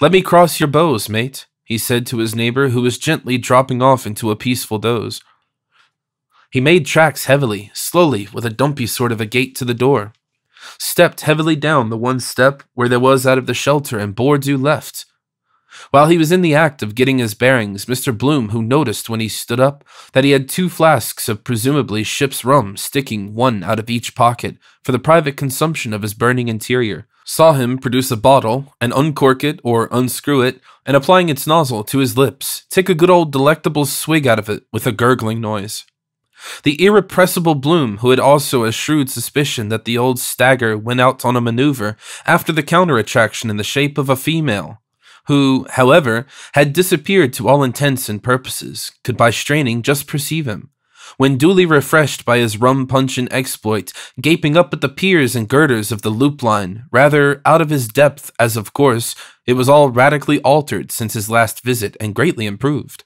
Let me cross your bows, mate, he said to his neighbor, who was gently dropping off into a peaceful doze. He made tracks heavily, slowly, with a dumpy sort of a gait to the door, stepped heavily down the one step where there was out of the shelter, and bore due left. While he was in the act of getting his bearings, Mr. Bloom, who noticed when he stood up that he had two flasks of presumably ship's rum sticking one out of each pocket for the private consumption of his burning interior, saw him produce a bottle and uncork it or unscrew it, and applying its nozzle to his lips, take a good old delectable swig out of it with a gurgling noise. The irrepressible Bloom, who had also a shrewd suspicion that the old stagger went out on a maneuver after the counter attraction in the shape of a female, who, however, had disappeared to all intents and purposes, could by straining just perceive him, when duly refreshed by his rum punch and exploit, gaping up at the piers and girders of the loop line, rather out of his depth, as of course it was all radically altered since his last visit and greatly improved.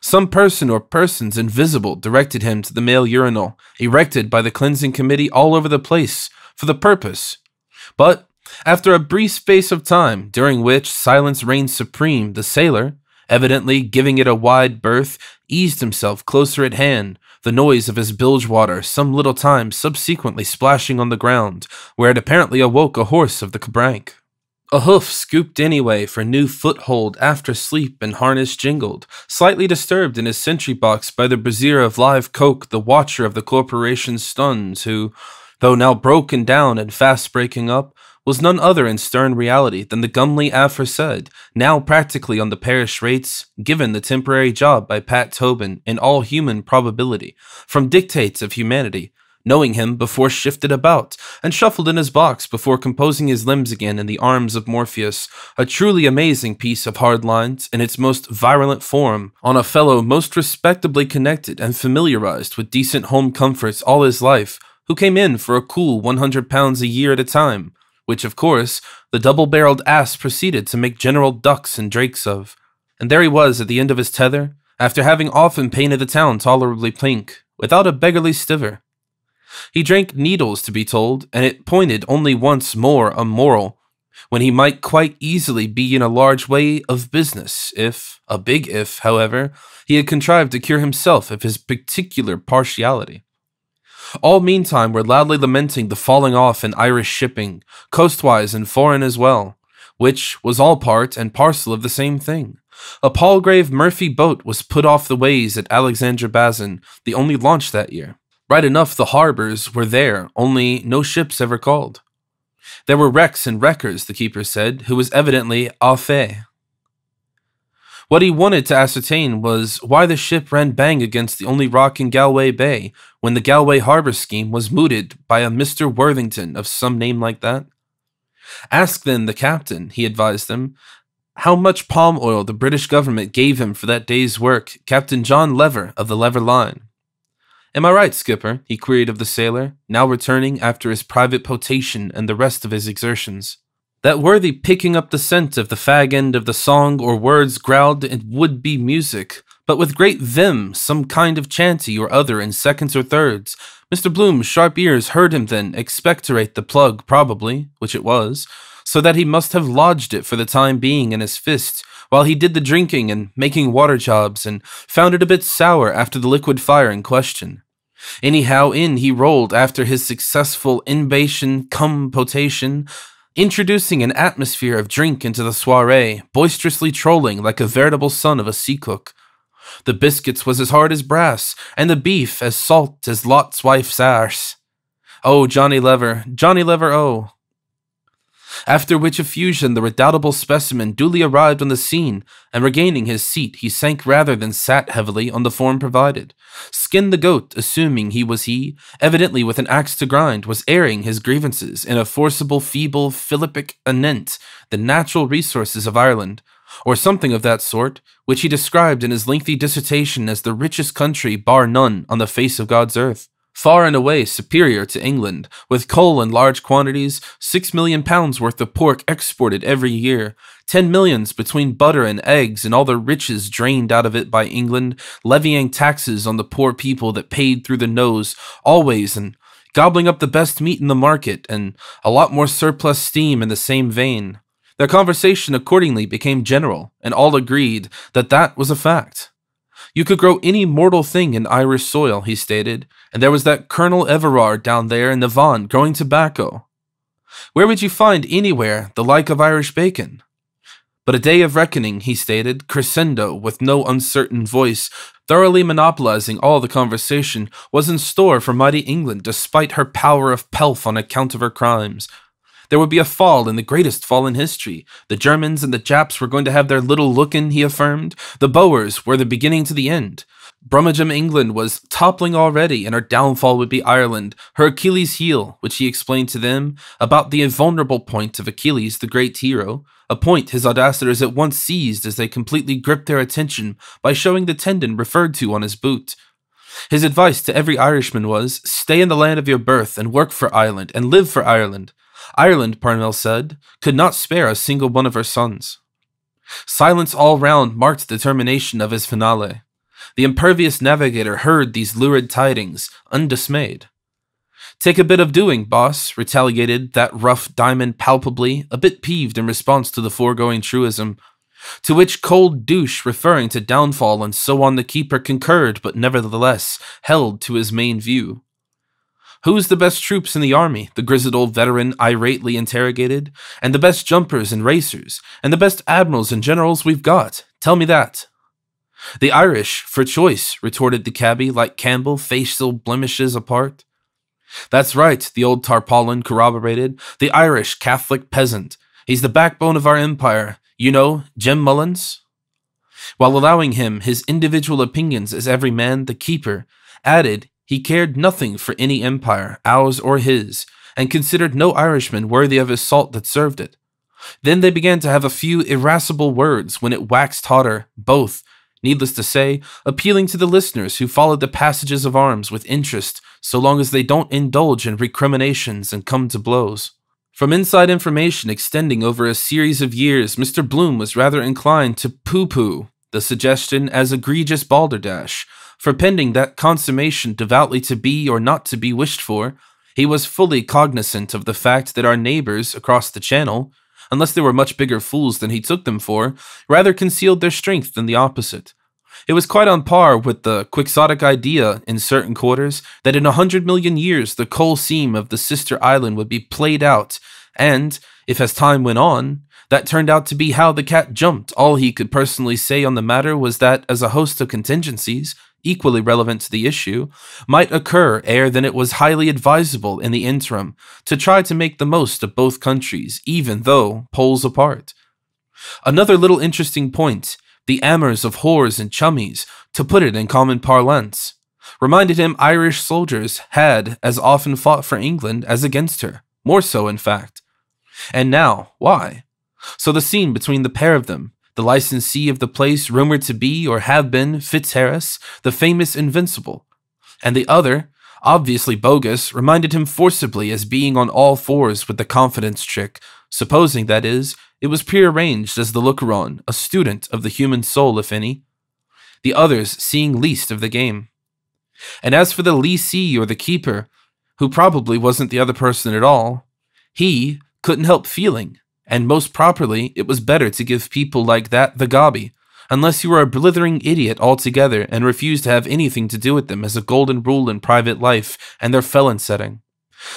Some person or persons invisible directed him to the male urinal, erected by the cleansing committee all over the place, for the purpose. But after a brief space of time, during which silence reigned supreme, the sailor, Evidently, giving it a wide berth, eased himself closer at hand, the noise of his bilge water some little time subsequently splashing on the ground, where it apparently awoke a horse of the Cabrank. A hoof scooped anyway for new foothold after sleep and harness jingled, slightly disturbed in his sentry box by the brazier of live coke, the watcher of the corporation's stuns, who, though now broken down and fast breaking up, was none other in stern reality than the Gumley aforesaid, now practically on the parish rates, given the temporary job by Pat Tobin in all human probability, from dictates of humanity, knowing him before shifted about, and shuffled in his box before composing his limbs again in the arms of Morpheus, a truly amazing piece of hard lines in its most virulent form, on a fellow most respectably connected and familiarized with decent home comforts all his life, who came in for a cool 100 pounds a year at a time, which, of course, the double barreled ass proceeded to make general ducks and drakes of. And there he was at the end of his tether, after having often painted the town tolerably pink, without a beggarly stiver. He drank needles, to be told, and it pointed only once more a moral, when he might quite easily be in a large way of business, if, a big if, however, he had contrived to cure himself of his particular partiality. All meantime were loudly lamenting the falling off in Irish shipping, coastwise and foreign as well, which was all part and parcel of the same thing. A Palgrave Murphy boat was put off the ways at Alexandra Bazin, the only launch that year. Right enough, the harbors were there, only no ships ever called. There were wrecks and wreckers, the keeper said, who was evidently au fait. What he wanted to ascertain was why the ship ran bang against the only rock in Galway Bay when the Galway harbor scheme was mooted by a Mr. Worthington of some name like that. Ask then the captain, he advised them, how much palm oil the British government gave him for that day's work, Captain John Lever of the Lever Line. Am I right, skipper? he queried of the sailor, now returning after his private potation and the rest of his exertions. That worthy picking up the scent of the fag end of the song or words growled in would be music, but with great vim, some kind of chanty or other in seconds or thirds. Mr. Bloom's sharp ears heard him then expectorate the plug, probably, which it was, so that he must have lodged it for the time being in his fist, while he did the drinking and making water jobs, and found it a bit sour after the liquid fire in question. Anyhow, in he rolled after his successful inbation, cum potation, introducing an atmosphere of drink into the soiree, boisterously trolling like a veritable son of a sea cook. The biscuits was as hard as brass, and the beef as salt as Lot's wife's arse. Oh, Johnny Lever, Johnny Lever, oh! After which effusion, the redoubtable specimen duly arrived on the scene, and regaining his seat, he sank rather than sat heavily on the form provided. Skin the goat, assuming he was he, evidently with an axe to grind, was airing his grievances in a forcible, feeble, philippic anent the natural resources of Ireland, or something of that sort, which he described in his lengthy dissertation as the richest country, bar none, on the face of God's earth far and away superior to England, with coal in large quantities, 6 million pounds worth of pork exported every year, 10 millions between butter and eggs and all the riches drained out of it by England, levying taxes on the poor people that paid through the nose always and gobbling up the best meat in the market and a lot more surplus steam in the same vein. Their conversation accordingly became general, and all agreed that that was a fact. You could grow any mortal thing in Irish soil, he stated, and there was that Colonel Everard down there in the growing tobacco. Where would you find anywhere the like of Irish bacon? But a day of reckoning, he stated, crescendo, with no uncertain voice, thoroughly monopolizing all the conversation, was in store for mighty England despite her power of pelf on account of her crimes. There would be a fall, and the greatest fall in history. The Germans and the Japs were going to have their little look-in, he affirmed. The Boers were the beginning to the end. Brummagem England was toppling already, and her downfall would be Ireland, her Achilles' heel, which he explained to them about the invulnerable point of Achilles, the great hero, a point his audacities at once seized as they completely gripped their attention by showing the tendon referred to on his boot. His advice to every Irishman was stay in the land of your birth and work for Ireland and live for Ireland. Ireland, Parnell said, could not spare a single one of her sons. Silence all round marked the termination of his finale. The impervious navigator heard these lurid tidings, undismayed. Take a bit of doing, boss, retaliated that rough diamond palpably, a bit peeved in response to the foregoing truism. To which cold douche referring to downfall and so on the keeper concurred, but nevertheless held to his main view. Who's the best troops in the army? The grizzled old veteran irately interrogated. And the best jumpers and racers, and the best admirals and generals we've got. Tell me that. The Irish, for choice, retorted the cabby, like Campbell, facial blemishes apart. That's right, the old tarpaulin corroborated. The Irish Catholic peasant. He's the backbone of our empire. You know, Jim Mullins? While allowing him his individual opinions as every man the keeper, added he cared nothing for any empire, ours or his, and considered no Irishman worthy of his salt that served it. Then they began to have a few irascible words when it waxed hotter, both, needless to say, appealing to the listeners who followed the passages of arms with interest so long as they don't indulge in recriminations and come to blows. From inside information extending over a series of years, Mr. Bloom was rather inclined to pooh pooh the suggestion as egregious balderdash, for pending that consummation devoutly to be or not to be wished for, he was fully cognizant of the fact that our neighbors across the channel, unless they were much bigger fools than he took them for, rather concealed their strength than the opposite. It was quite on par with the quixotic idea in certain quarters that in a hundred million years the coal seam of the sister island would be played out, and, if as time went on, that turned out to be how the cat jumped. All he could personally say on the matter was that, as a host of contingencies, equally relevant to the issue, might occur ere than it was highly advisable in the interim to try to make the most of both countries, even though poles apart. Another little interesting point the amours of whores and chummies, to put it in common parlance, reminded him Irish soldiers had as often fought for England as against her, more so, in fact. And now, why? So the scene between the pair of them the licensee of the place rumored to be or have been Fitzharris, the famous Invincible, and the other, obviously bogus, reminded him forcibly as being on all fours with the confidence trick, supposing, that is, it was prearranged as the looker on, a student of the human soul, if any, the others seeing least of the game. And as for the leasee or the keeper, who probably wasn't the other person at all, he couldn't help feeling and most properly, it was better to give people like that the gobby, unless you were a blithering idiot altogether and refused to have anything to do with them as a golden rule in private life and their felon setting.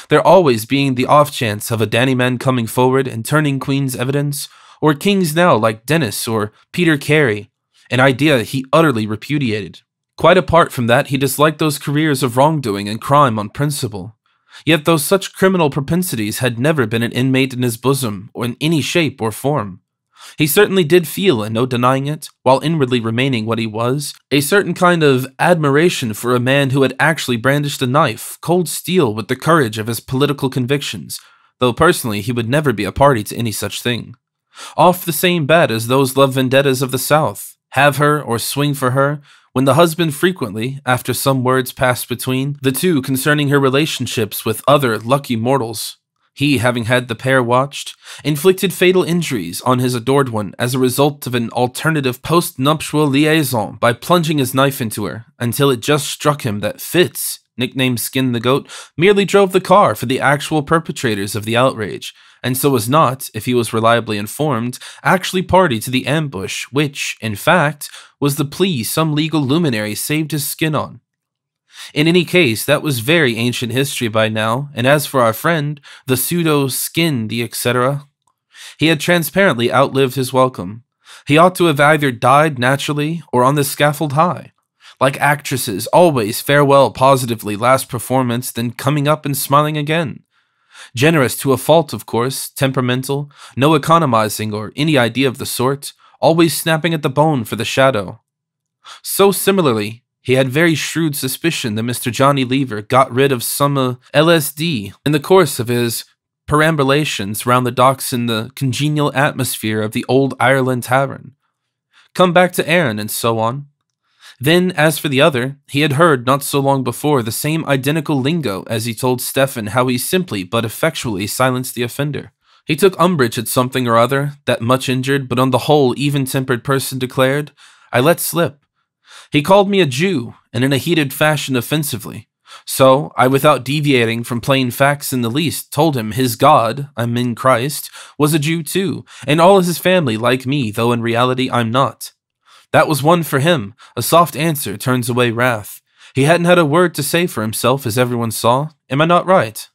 There always being the off chance of a Danny man coming forward and turning Queen's evidence, or kings now like Dennis or Peter Carey, an idea he utterly repudiated. Quite apart from that, he disliked those careers of wrongdoing and crime on principle. Yet though such criminal propensities had never been an inmate in his bosom, or in any shape or form, he certainly did feel, and no denying it, while inwardly remaining what he was, a certain kind of admiration for a man who had actually brandished a knife, cold steel, with the courage of his political convictions, though personally he would never be a party to any such thing. Off the same bed as those love vendettas of the South, have her or swing for her, when the husband frequently, after some words passed between the two concerning her relationships with other lucky mortals, he, having had the pair watched, inflicted fatal injuries on his adored one as a result of an alternative post nuptial liaison by plunging his knife into her until it just struck him that Fitz, nicknamed Skin the Goat, merely drove the car for the actual perpetrators of the outrage, and so was not, if he was reliably informed, actually party to the ambush, which, in fact, was the plea some legal luminary saved his skin on. In any case, that was very ancient history by now, and as for our friend, the pseudo skinned, the etc., he had transparently outlived his welcome. He ought to have either died naturally or on the scaffold high. Like actresses, always farewell positively last performance, then coming up and smiling again. Generous to a fault, of course, temperamental, no economizing or any idea of the sort, always snapping at the bone for the shadow. So similarly, he had very shrewd suspicion that Mr. Johnny Lever got rid of some uh, LSD in the course of his perambulations round the docks in the congenial atmosphere of the old Ireland tavern. Come back to Aaron, and so on. Then, as for the other, he had heard not so long before the same identical lingo as he told Stephen how he simply but effectually silenced the offender. He took umbrage at something or other that much injured but on the whole even tempered person declared, I let slip, he called me a Jew, and in a heated fashion offensively. So I, without deviating from plain facts in the least, told him his God, i mean Christ, was a Jew too, and all of his family like me, though in reality I'm not. That was one for him. A soft answer turns away wrath. He hadn't had a word to say for himself, as everyone saw. Am I not right?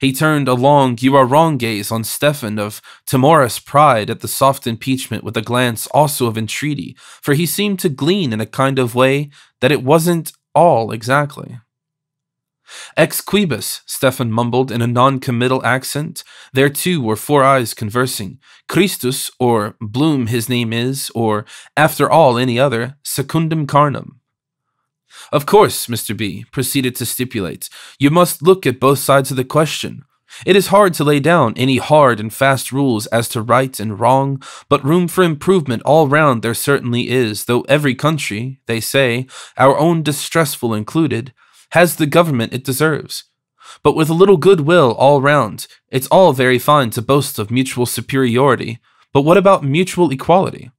He turned a long, you are wrong gaze on Stephen of timorous pride at the soft impeachment with a glance also of entreaty, for he seemed to glean in a kind of way that it wasn't all exactly. Ex quibus, Stephen mumbled in a non-committal accent. There too were four eyes conversing. Christus, or Bloom his name is, or, after all any other, secundum carnum. Of course, Mr. B proceeded to stipulate, you must look at both sides of the question. It is hard to lay down any hard and fast rules as to right and wrong, but room for improvement all round there certainly is, though every country, they say, our own distressful included, has the government it deserves. But with a little goodwill all round, it's all very fine to boast of mutual superiority, but what about mutual equality?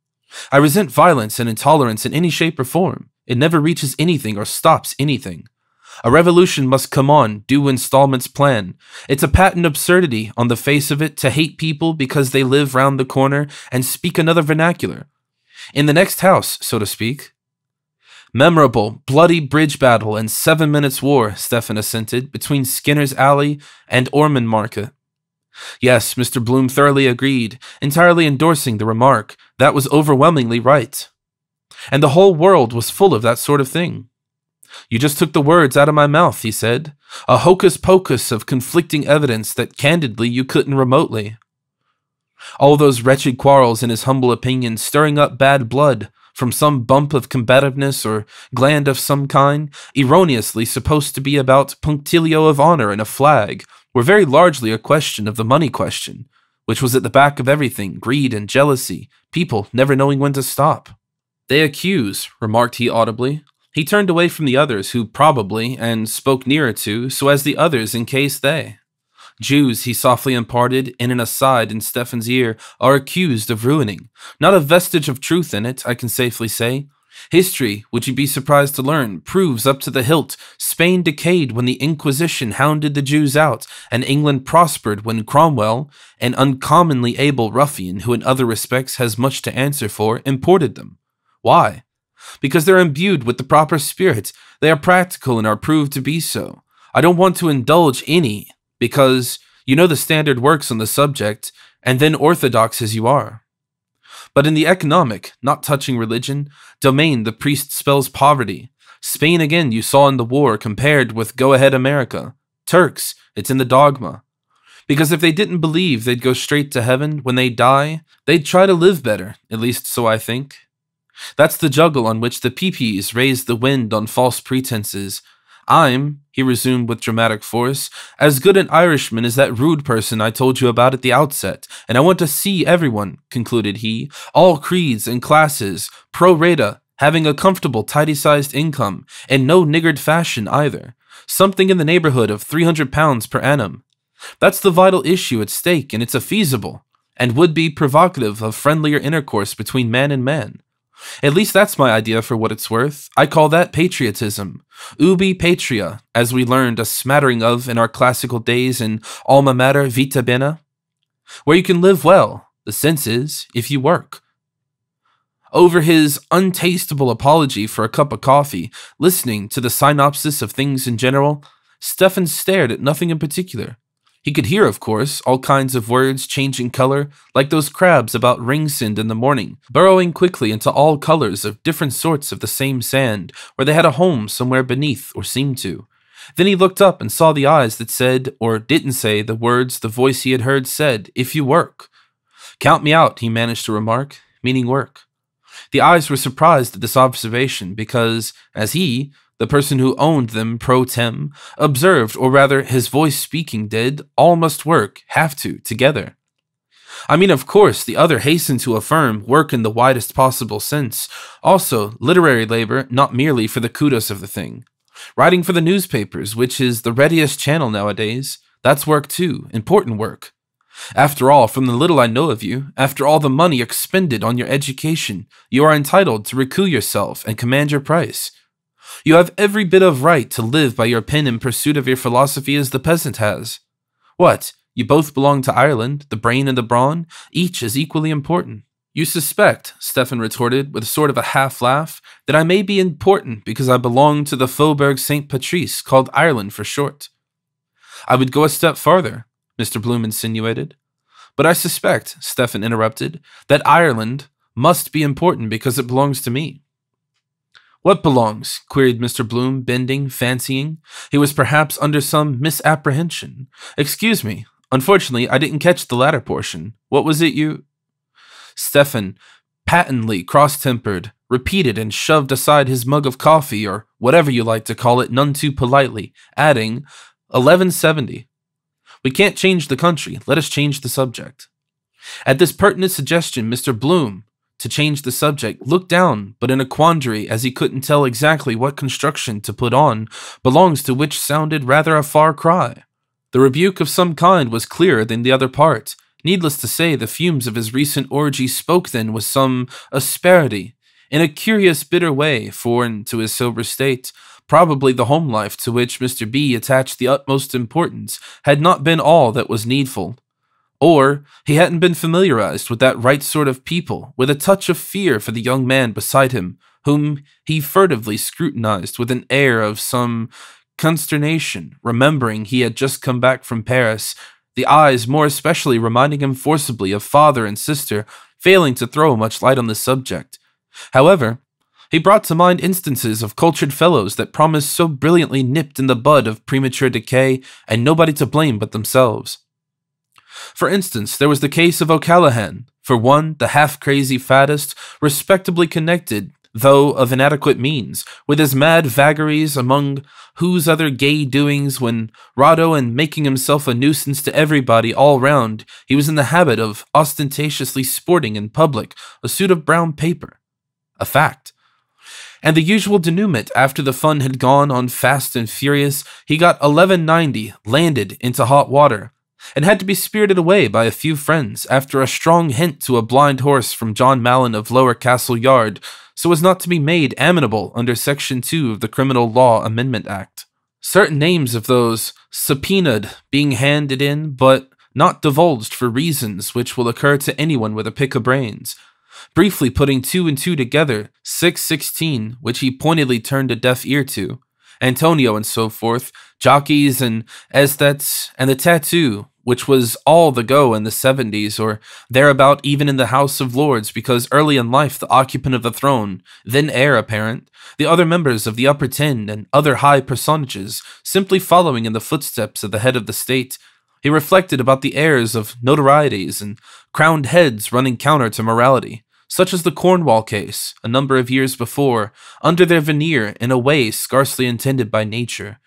I resent violence and intolerance in any shape or form. It never reaches anything or stops anything. A revolution must come on, due installments plan. It's a patent absurdity, on the face of it, to hate people because they live round the corner and speak another vernacular. In the next house, so to speak. Memorable, bloody bridge battle and seven minutes' war, Stefan assented, between Skinner's Alley and Ormond Market. Yes, Mr. Bloom thoroughly agreed, entirely endorsing the remark. That was overwhelmingly right and the whole world was full of that sort of thing. You just took the words out of my mouth, he said, a hocus pocus of conflicting evidence that candidly you couldn't remotely. All those wretched quarrels, in his humble opinion, stirring up bad blood from some bump of combativeness or gland of some kind, erroneously supposed to be about punctilio of honor and a flag, were very largely a question of the money question, which was at the back of everything greed and jealousy, people never knowing when to stop. They accuse, remarked he audibly. He turned away from the others, who probably, and spoke nearer to, so as the others in case they. Jews, he softly imparted, in an aside in Stephen's ear, are accused of ruining. Not a vestige of truth in it, I can safely say. History, would you be surprised to learn, proves up to the hilt Spain decayed when the Inquisition hounded the Jews out, and England prospered when Cromwell, an uncommonly able ruffian who in other respects has much to answer for, imported them. Why? Because they're imbued with the proper spirit. They are practical and are proved to be so. I don't want to indulge any, because you know the standard works on the subject, and then orthodox as you are. But in the economic, not touching religion, domain the priest spells poverty. Spain again, you saw in the war, compared with go ahead America. Turks, it's in the dogma. Because if they didn't believe they'd go straight to heaven, when they die, they'd try to live better, at least so I think. That's the juggle on which the peepees raise the wind on false pretenses. I'm, he resumed with dramatic force, as good an Irishman as that rude person I told you about at the outset, and I want to see everyone, concluded he, all creeds and classes, pro rata, having a comfortable, tidy sized income, and no niggard fashion either. Something in the neighborhood of three hundred pounds per annum. That's the vital issue at stake, and it's a feasible and would be provocative of friendlier intercourse between man and man. At least that's my idea for what it's worth. I call that patriotism. Ubi patria, as we learned a smattering of in our classical days in Alma Mater Vita Bene, where you can live well, the sense is, if you work. Over his untastable apology for a cup of coffee, listening to the synopsis of things in general, Stefan stared at nothing in particular. He could hear, of course, all kinds of words changing color, like those crabs about Ringsend in the morning, burrowing quickly into all colors of different sorts of the same sand, where they had a home somewhere beneath, or seemed to. Then he looked up and saw the eyes that said, or didn't say, the words the voice he had heard said, If you work. Count me out, he managed to remark, meaning work. The eyes were surprised at this observation because, as he, the person who owned them pro tem observed, or rather, his voice speaking did, all must work, have to, together. I mean, of course, the other hastened to affirm work in the widest possible sense, also literary labor, not merely for the kudos of the thing. Writing for the newspapers, which is the readiest channel nowadays, that's work too, important work. After all, from the little I know of you, after all the money expended on your education, you are entitled to recoup yourself and command your price. You have every bit of right to live by your pen in pursuit of your philosophy as the peasant has. What? You both belong to Ireland, the brain and the brawn. Each is equally important. You suspect, Stefan retorted with a sort of a half laugh, that I may be important because I belong to the Faubourg St. Patrice, called Ireland for short. I would go a step farther, Mr. Bloom insinuated. But I suspect, Stefan interrupted, that Ireland must be important because it belongs to me. What belongs? queried Mr. Bloom, bending, fancying. He was perhaps under some misapprehension. Excuse me. Unfortunately, I didn't catch the latter portion. What was it you. Stephen, patently cross tempered, repeated and shoved aside his mug of coffee, or whatever you like to call it, none too politely, adding, 1170. We can't change the country. Let us change the subject. At this pertinent suggestion, Mr. Bloom, to change the subject, looked down, but in a quandary, as he couldn't tell exactly what construction to put on belongs to which sounded rather a far cry. The rebuke of some kind was clearer than the other part. Needless to say, the fumes of his recent orgy spoke then with some asperity, in a curious, bitter way, foreign to his sober state. Probably the home life to which Mr. B attached the utmost importance had not been all that was needful, or he hadn't been familiarized with that right sort of people, with a touch of fear for the young man beside him, whom he furtively scrutinized with an air of some consternation, remembering he had just come back from Paris, the eyes more especially reminding him forcibly of father and sister, failing to throw much light on the subject. However, he brought to mind instances of cultured fellows that promised so brilliantly nipped in the bud of premature decay and nobody to blame but themselves. For instance, there was the case of O'Callaghan, for one, the half crazy faddist, respectably connected, though of inadequate means, with his mad vagaries among whose other gay doings, when Rado and making himself a nuisance to everybody all round, he was in the habit of ostentatiously sporting in public a suit of brown paper. A fact. And the usual denouement after the fun had gone on fast and furious, he got 1190 landed into hot water and had to be spirited away by a few friends after a strong hint to a blind horse from John Mallon of Lower Castle Yard, so as not to be made amenable under Section 2 of the Criminal Law Amendment Act. Certain names of those subpoenaed being handed in, but not divulged for reasons which will occur to anyone with a pick of brains. Briefly putting two and two together, 616, which he pointedly turned a deaf ear to, Antonio and so forth, jockeys and esthetes, and the tattoo, which was all the go in the 70s or thereabout even in the House of Lords, because early in life the occupant of the throne, then heir apparent, the other members of the Upper Ten and other high personages simply following in the footsteps of the head of the state, he reflected about the heirs of notorieties and crowned heads running counter to morality. Such as the Cornwall case, a number of years before, under their veneer in a way scarcely intended by nature.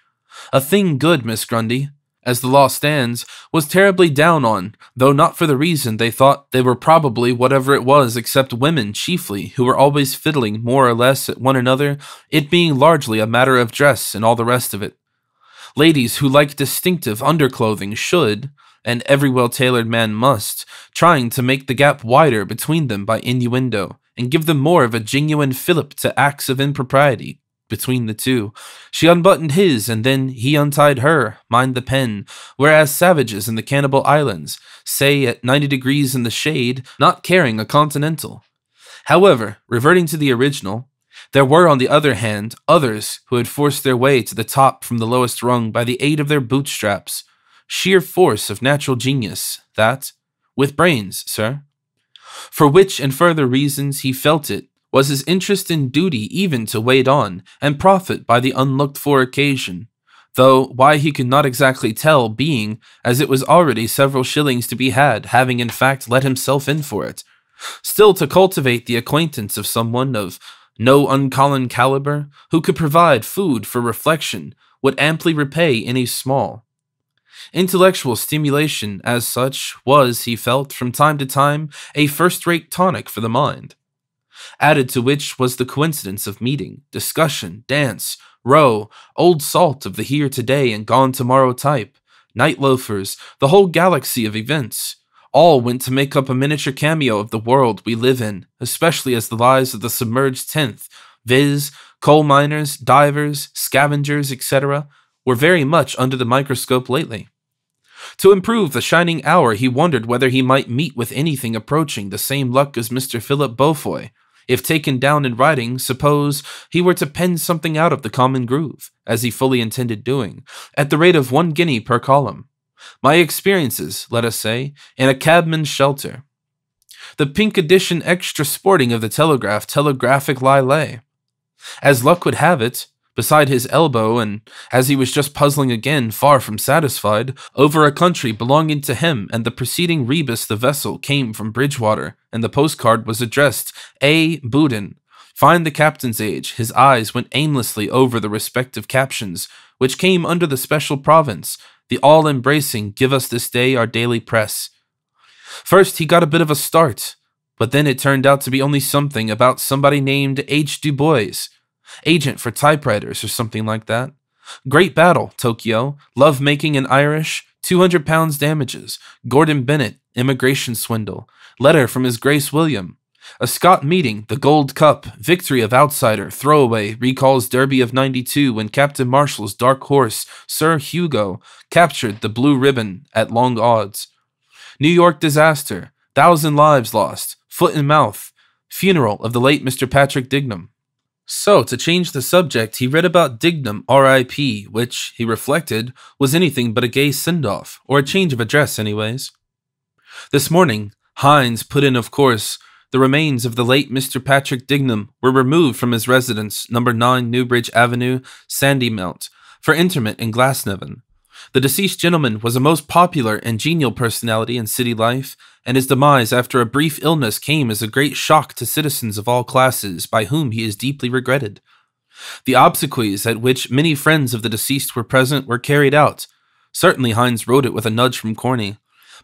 A thing good, Miss Grundy, as the law stands, was terribly down on, though not for the reason they thought they were probably whatever it was except women chiefly, who were always fiddling more or less at one another, it being largely a matter of dress and all the rest of it. Ladies who like distinctive underclothing should, and every well tailored man must, trying to make the gap wider between them by innuendo, and give them more of a genuine fillip to acts of impropriety, between the two. She unbuttoned his, and then he untied her, mind the pen. Whereas savages in the Cannibal Islands, say at 90 degrees in the shade, not caring a continental. However, reverting to the original, there were, on the other hand, others who had forced their way to the top from the lowest rung by the aid of their bootstraps. Sheer force of natural genius, that, with brains, sir. For which and further reasons he felt it was his interest in duty even to wait on and profit by the unlooked for occasion, though why he could not exactly tell, being as it was already several shillings to be had, having in fact let himself in for it. Still, to cultivate the acquaintance of someone of no uncommon caliber, who could provide food for reflection, would amply repay any small. Intellectual stimulation, as such, was, he felt, from time to time, a first rate tonic for the mind. Added to which was the coincidence of meeting, discussion, dance, row, old salt of the here today and gone tomorrow type, night loafers, the whole galaxy of events. All went to make up a miniature cameo of the world we live in, especially as the lives of the submerged tenth, viz., coal miners, divers, scavengers, etc., were very much under the microscope lately. To improve the shining hour, he wondered whether he might meet with anything approaching the same luck as Mr. Philip Beaufoy, if taken down in writing, suppose he were to pen something out of the common groove, as he fully intended doing, at the rate of one guinea per column. My experiences, let us say, in a cabman's shelter. The pink edition extra sporting of the Telegraph telegraphic lie lay. As luck would have it, beside his elbow, and as he was just puzzling again, far from satisfied, over a country belonging to him and the preceding rebus the vessel came from Bridgewater, and the postcard was addressed A. Budin. Find the captain's age, his eyes went aimlessly over the respective captions, which came under the special province, the all embracing give us this day our daily press. First, he got a bit of a start, but then it turned out to be only something about somebody named H. Du Bois, agent for typewriters or something like that. Great battle, Tokyo. Love making in Irish. 200 pounds damages. Gordon Bennett, immigration swindle. Letter from His Grace William. A Scott meeting, the Gold Cup, victory of outsider, throwaway, recalls Derby of 92 when Captain Marshall's dark horse, Sir Hugo, captured the blue ribbon at long odds. New York disaster, thousand lives lost, foot and mouth, funeral of the late Mr. Patrick Dignam. So, to change the subject, he read about Dignam RIP, which, he reflected, was anything but a gay send off, or a change of address, anyways. This morning, Hines put in, of course, the remains of the late Mr. Patrick Dignam were removed from his residence, number 9 Newbridge Avenue, Sandymount, for interment in Glasnevin, the deceased gentleman was a most popular and genial personality in city life, and his demise after a brief illness came as a great shock to citizens of all classes by whom he is deeply regretted. The obsequies at which many friends of the deceased were present were carried out. Certainly Hines wrote it with a nudge from Corney.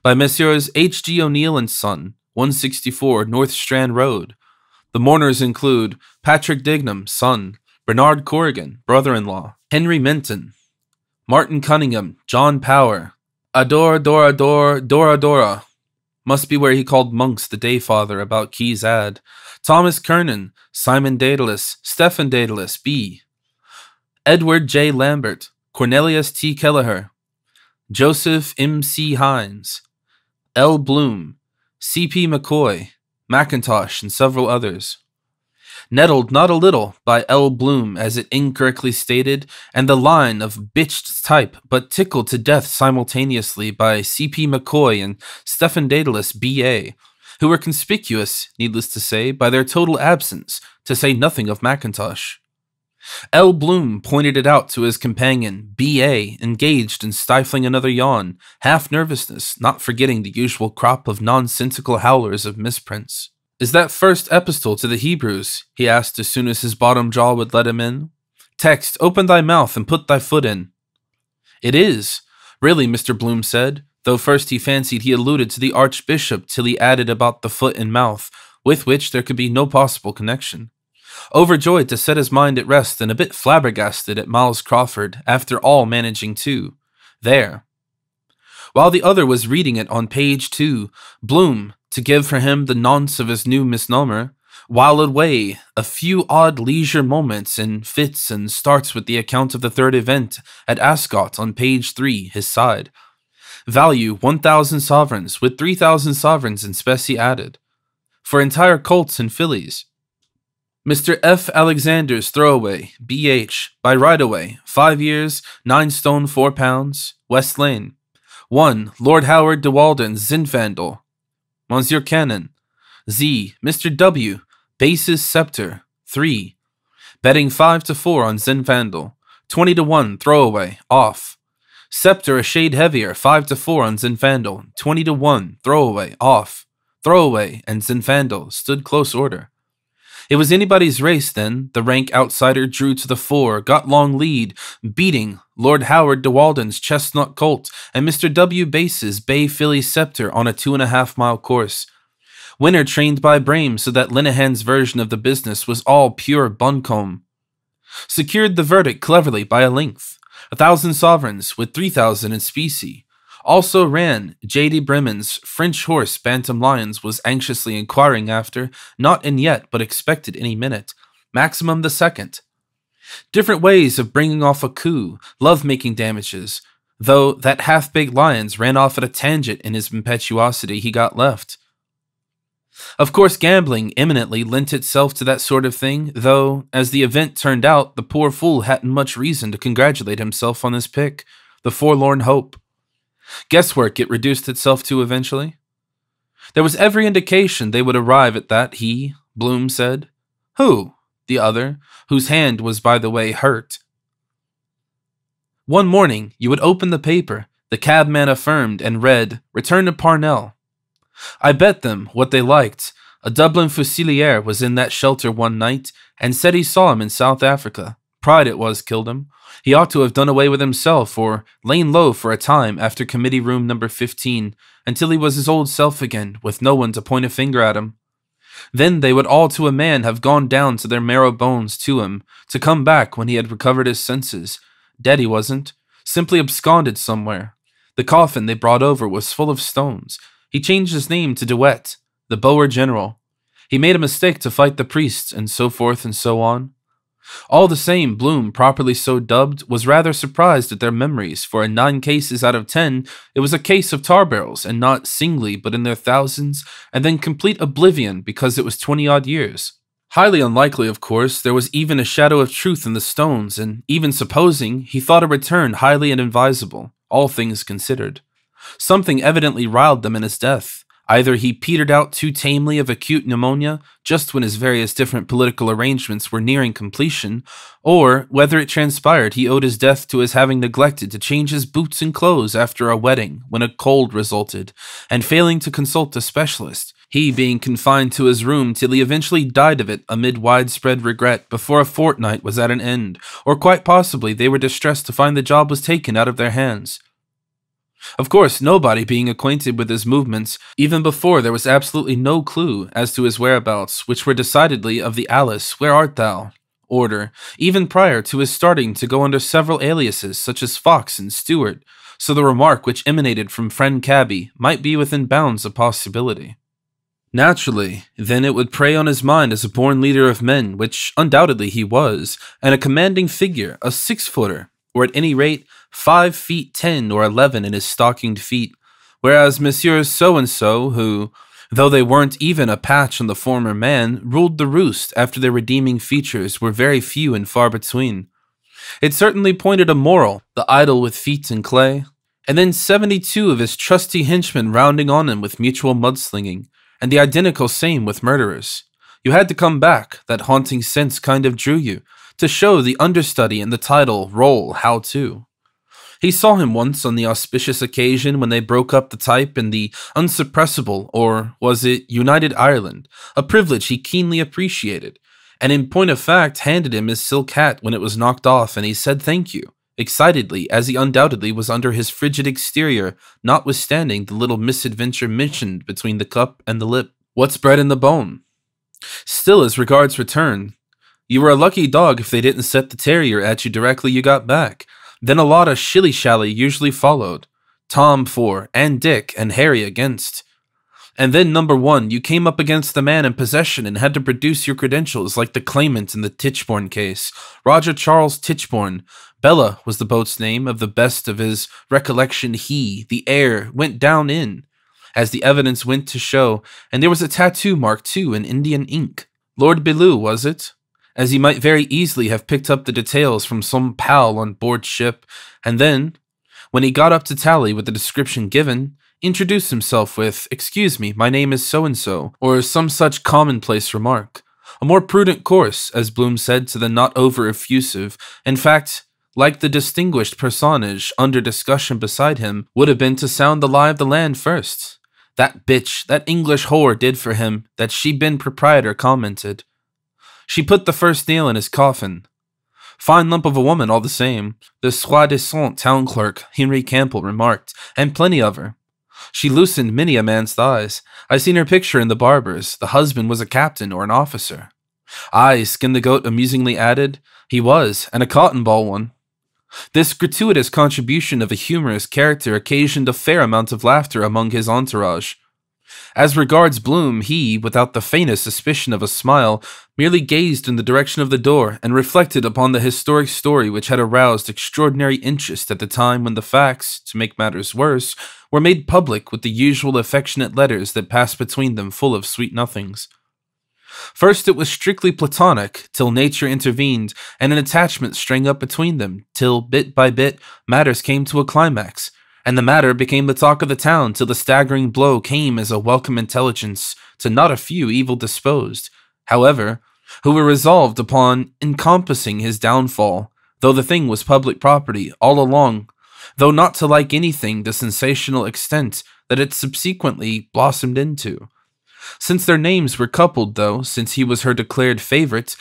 By Messrs. H. G. O'Neill and Son, 164 North Strand Road. The mourners include Patrick Dignam, son, Bernard Corrigan, brother in law, Henry Minton, Martin Cunningham, John Power, Adora Dora Dora Dora Dora. Must be where he called Monks the Day Father about Key's ad. Thomas Kernan, Simon Daedalus, Stephen Daedalus, B. Edward J. Lambert, Cornelius T. Kelleher, Joseph M. C. Hines, L. Bloom, C. P. McCoy, McIntosh, and several others nettled not a little by L. Bloom as it incorrectly stated, and the line of bitched type, but tickled to death simultaneously by C.P. McCoy and Stephen Daedalus, B.A., who were conspicuous, needless to say, by their total absence, to say nothing of Macintosh. L. Bloom pointed it out to his companion, B.A., engaged in stifling another yawn, half nervousness, not forgetting the usual crop of nonsensical howlers of misprints. Is that first epistle to the Hebrews? he asked as soon as his bottom jaw would let him in. Text, open thy mouth and put thy foot in. It is, really, Mr. Bloom said, though first he fancied he alluded to the Archbishop till he added about the foot and mouth, with which there could be no possible connection. Overjoyed to set his mind at rest and a bit flabbergasted at Miles Crawford, after all managing too. There, while the other was reading it on page two, Bloom, to give for him the nonce of his new misnomer, while away a few odd leisure moments in fits and starts with the account of the third event at Ascot on page three, his side. Value 1,000 sovereigns, with 3,000 sovereigns in specie added. For entire colts and fillies, Mr. F. Alexander's Throwaway, BH, by Right Away, 5 years, 9 stone 4 pounds, West Lane. 1. Lord Howard de Walden, Zinfandel. Monsieur Cannon. Z. Mr. W. Bases Scepter. 3. Betting 5 to 4 on Zinfandel. 20 to 1 throwaway off. Scepter a shade heavier, 5 to 4 on Zinfandel. 20 to 1 throwaway off. Throwaway and Zinfandel stood close order. It was anybody's race then. The rank outsider drew to the fore, got long lead, beating Lord Howard de Walden's chestnut colt and Mr. W. Bass's bay filly scepter on a two and a half mile course. Winner trained by Brame so that Linehan's version of the business was all pure buncombe. Secured the verdict cleverly by a length. A thousand sovereigns with three thousand in specie also ran J.D. Bremen's French horse Bantam Lions was anxiously inquiring after, not in yet, but expected any minute. Maximum the second. Different ways of bringing off a coup, love-making damages, though that half-baked Lions ran off at a tangent in his impetuosity he got left. Of course, gambling eminently lent itself to that sort of thing, though, as the event turned out, the poor fool hadn't much reason to congratulate himself on his pick, the forlorn hope. Guesswork it reduced itself to eventually. There was every indication they would arrive at that, he, Bloom said. Who? The other, whose hand was, by the way, hurt. One morning, you would open the paper, the cabman affirmed, and read, Return to Parnell. I bet them what they liked. A Dublin Fusilier was in that shelter one night and said he saw him in South Africa. Pride it was killed him. He ought to have done away with himself or lain low for a time after committee room number 15 until he was his old self again, with no one to point a finger at him. Then they would all to a man have gone down to their marrow bones to him, to come back when he had recovered his senses. Dead he wasn't, simply absconded somewhere. The coffin they brought over was full of stones. He changed his name to Duet, the Boer General. He made a mistake to fight the priests, and so forth and so on. All the same, Bloom, properly so dubbed, was rather surprised at their memories, for in nine cases out of ten, it was a case of tar barrels, and not singly, but in their thousands, and then complete oblivion because it was twenty odd years. Highly unlikely, of course, there was even a shadow of truth in the stones, and even supposing, he thought a return highly inadvisable, all things considered. Something evidently riled them in his death. Either he petered out too tamely of acute pneumonia just when his various different political arrangements were nearing completion, or whether it transpired he owed his death to his having neglected to change his boots and clothes after a wedding when a cold resulted, and failing to consult a specialist, he being confined to his room till he eventually died of it amid widespread regret before a fortnight was at an end, or quite possibly they were distressed to find the job was taken out of their hands. Of course, nobody being acquainted with his movements, even before there was absolutely no clue as to his whereabouts, which were decidedly of the Alice, where art thou? order, even prior to his starting to go under several aliases such as Fox and Stewart, so the remark which emanated from friend Cabby might be within bounds of possibility. Naturally, then it would prey on his mind as a born leader of men, which undoubtedly he was, and a commanding figure, a six footer, or at any rate, five feet ten or eleven in his stockinged feet, whereas Messieurs So and so, who, though they weren't even a patch on the former man, ruled the roost after their redeeming features were very few and far between. It certainly pointed a moral, the idol with feet in clay, and then 72 of his trusty henchmen rounding on him with mutual mudslinging, and the identical same with murderers. You had to come back, that haunting sense kind of drew you, to show the understudy and the title role how to. He saw him once on the auspicious occasion when they broke up the type in the unsuppressible, or was it United Ireland, a privilege he keenly appreciated, and in point of fact handed him his silk hat when it was knocked off, and he said thank you, excitedly, as he undoubtedly was under his frigid exterior, notwithstanding the little misadventure mentioned between the cup and the lip. What's bred in the bone? Still, as regards return, you were a lucky dog if they didn't set the terrier at you directly you got back. Then a lot of shilly shally usually followed Tom for, and Dick, and Harry against. And then, number one, you came up against the man in possession and had to produce your credentials like the claimant in the Tichborne case, Roger Charles Tichborne. Bella was the boat's name, of the best of his recollection, he, the heir, went down in, as the evidence went to show, and there was a tattoo mark too in Indian ink. Lord Bellew, was it? as he might very easily have picked up the details from some pal on board ship, and then, when he got up to tally with the description given, introduced himself with, Excuse me, my name is so and so, or some such commonplace remark. A more prudent course, as Bloom said to the not over effusive, in fact, like the distinguished personage under discussion beside him, would have been to sound the lie of the land first. That bitch, that English whore did for him, that she been proprietor commented. She put the first nail in his coffin. Fine lump of a woman, all the same, the soi disant town clerk, Henry Campbell, remarked, and plenty of her. She loosened many a man's thighs. I seen her picture in the barber's. The husband was a captain or an officer. Ay, Skin the Goat amusingly added, he was, and a cotton ball one. This gratuitous contribution of a humorous character occasioned a fair amount of laughter among his entourage. As regards Bloom, he, without the faintest suspicion of a smile, merely gazed in the direction of the door and reflected upon the historic story which had aroused extraordinary interest at the time when the facts, to make matters worse, were made public with the usual affectionate letters that passed between them full of sweet nothings. First, it was strictly platonic, till nature intervened and an attachment sprang up between them, till, bit by bit, matters came to a climax and the matter became the talk of the town till the staggering blow came as a welcome intelligence to not a few evil disposed, however, who were resolved upon encompassing his downfall, though the thing was public property all along, though not to like anything the sensational extent that it subsequently blossomed into. Since their names were coupled, though, since he was her declared favorite,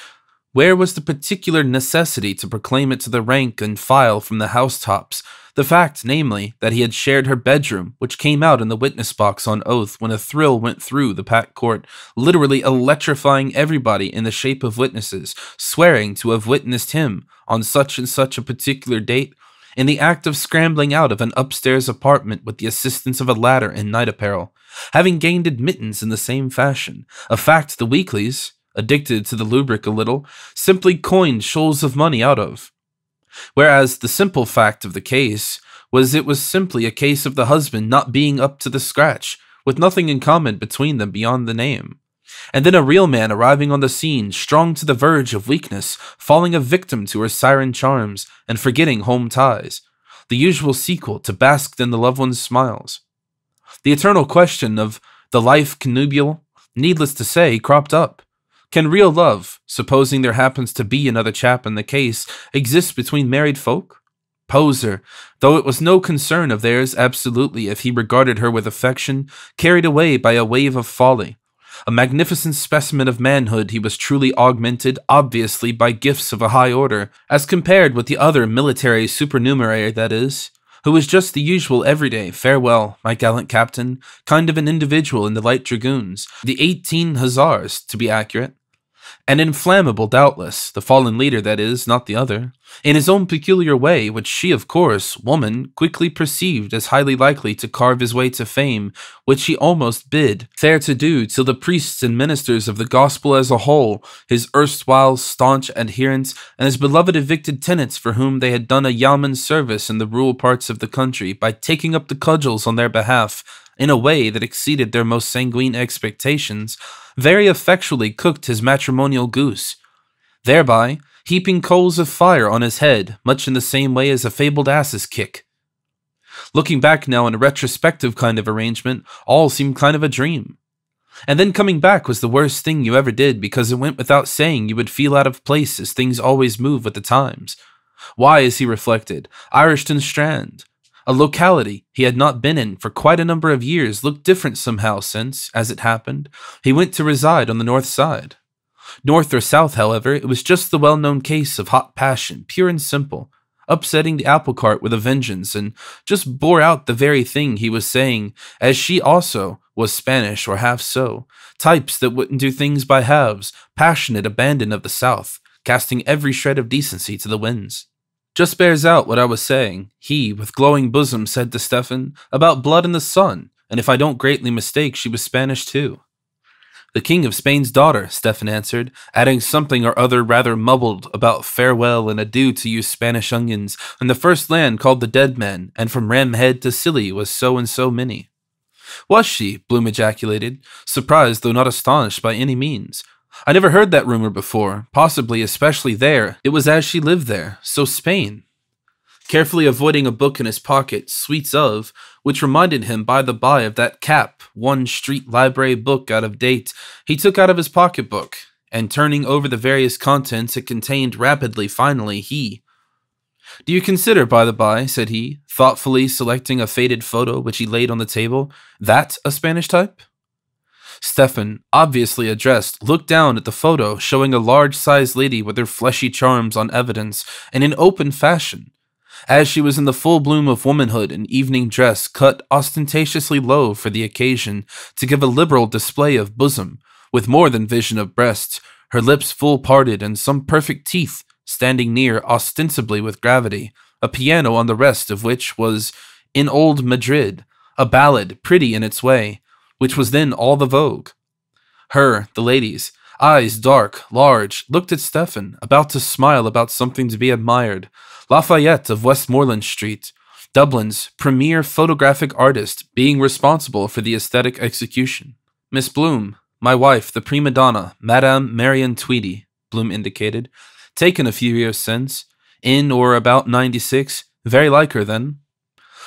where was the particular necessity to proclaim it to the rank and file from the housetops? The fact, namely, that he had shared her bedroom, which came out in the witness box on oath when a thrill went through the packed court, literally electrifying everybody in the shape of witnesses, swearing to have witnessed him on such and such a particular date, in the act of scrambling out of an upstairs apartment with the assistance of a ladder and night apparel, having gained admittance in the same fashion, a fact the weeklies, addicted to the lubric a little, simply coined shoals of money out of. Whereas the simple fact of the case was it was simply a case of the husband not being up to the scratch, with nothing in common between them beyond the name. And then a real man arriving on the scene, strong to the verge of weakness, falling a victim to her siren charms, and forgetting home ties. The usual sequel to basked in the loved one's smiles. The eternal question of the life connubial, needless to say, cropped up. Can real love, supposing there happens to be another chap in the case, exist between married folk? Poser, though it was no concern of theirs absolutely if he regarded her with affection, carried away by a wave of folly. A magnificent specimen of manhood, he was truly augmented, obviously, by gifts of a high order, as compared with the other military supernumerary, that is, who was just the usual everyday farewell, my gallant captain, kind of an individual in the light dragoons, the eighteen hussars, to be accurate and inflammable, doubtless, the fallen leader, that is, not the other, in his own peculiar way, which she, of course, woman, quickly perceived as highly likely to carve his way to fame, which he almost bid fair to do till the priests and ministers of the gospel as a whole, his erstwhile staunch adherents, and his beloved evicted tenants for whom they had done a yeoman's service in the rural parts of the country by taking up the cudgels on their behalf, in a way that exceeded their most sanguine expectations, very effectually cooked his matrimonial goose, thereby heaping coals of fire on his head, much in the same way as a fabled ass's kick. Looking back now in a retrospective kind of arrangement, all seemed kind of a dream. And then coming back was the worst thing you ever did because it went without saying you would feel out of place as things always move with the times. Why, as he reflected, Iriston Strand, a locality he had not been in for quite a number of years looked different somehow since, as it happened, he went to reside on the north side. North or south, however, it was just the well known case of hot passion, pure and simple, upsetting the apple cart with a vengeance, and just bore out the very thing he was saying, as she also was Spanish or half so, types that wouldn't do things by halves, passionate abandon of the South, casting every shred of decency to the winds just bears out what I was saying. He, with glowing bosom, said to Stephen, about blood in the sun, and if I don't greatly mistake, she was Spanish too. The King of Spain's daughter, Stephen answered, adding something or other rather mumbled about farewell and adieu to you Spanish onions, and the first land called the Dead Men, and from Ramhead to Scilly was so and so many. Was she? Bloom ejaculated, surprised though not astonished by any means. I never heard that rumor before, possibly especially there. It was as she lived there, so Spain. Carefully avoiding a book in his pocket, Sweets of, which reminded him by the by of that cap, one street library book out of date, he took out of his pocketbook, and turning over the various contents it contained rapidly, finally, he, do you consider, by the by, said he, thoughtfully selecting a faded photo which he laid on the table, that a Spanish type? Stefan, obviously addressed, looked down at the photo showing a large sized lady with her fleshy charms on evidence and in open fashion. As she was in the full bloom of womanhood, in evening dress cut ostentatiously low for the occasion to give a liberal display of bosom, with more than vision of breasts, her lips full parted and some perfect teeth, standing near ostensibly with gravity, a piano on the rest of which was In Old Madrid, a ballad pretty in its way, which was then all the vogue. Her, the ladies, eyes dark, large, looked at Stefan, about to smile about something to be admired. Lafayette of Westmoreland Street, Dublin's premier photographic artist, being responsible for the aesthetic execution. Miss Bloom, my wife, the prima donna, Madame Marion Tweedy, Bloom indicated, taken a few years since, in or about 96, very like her then.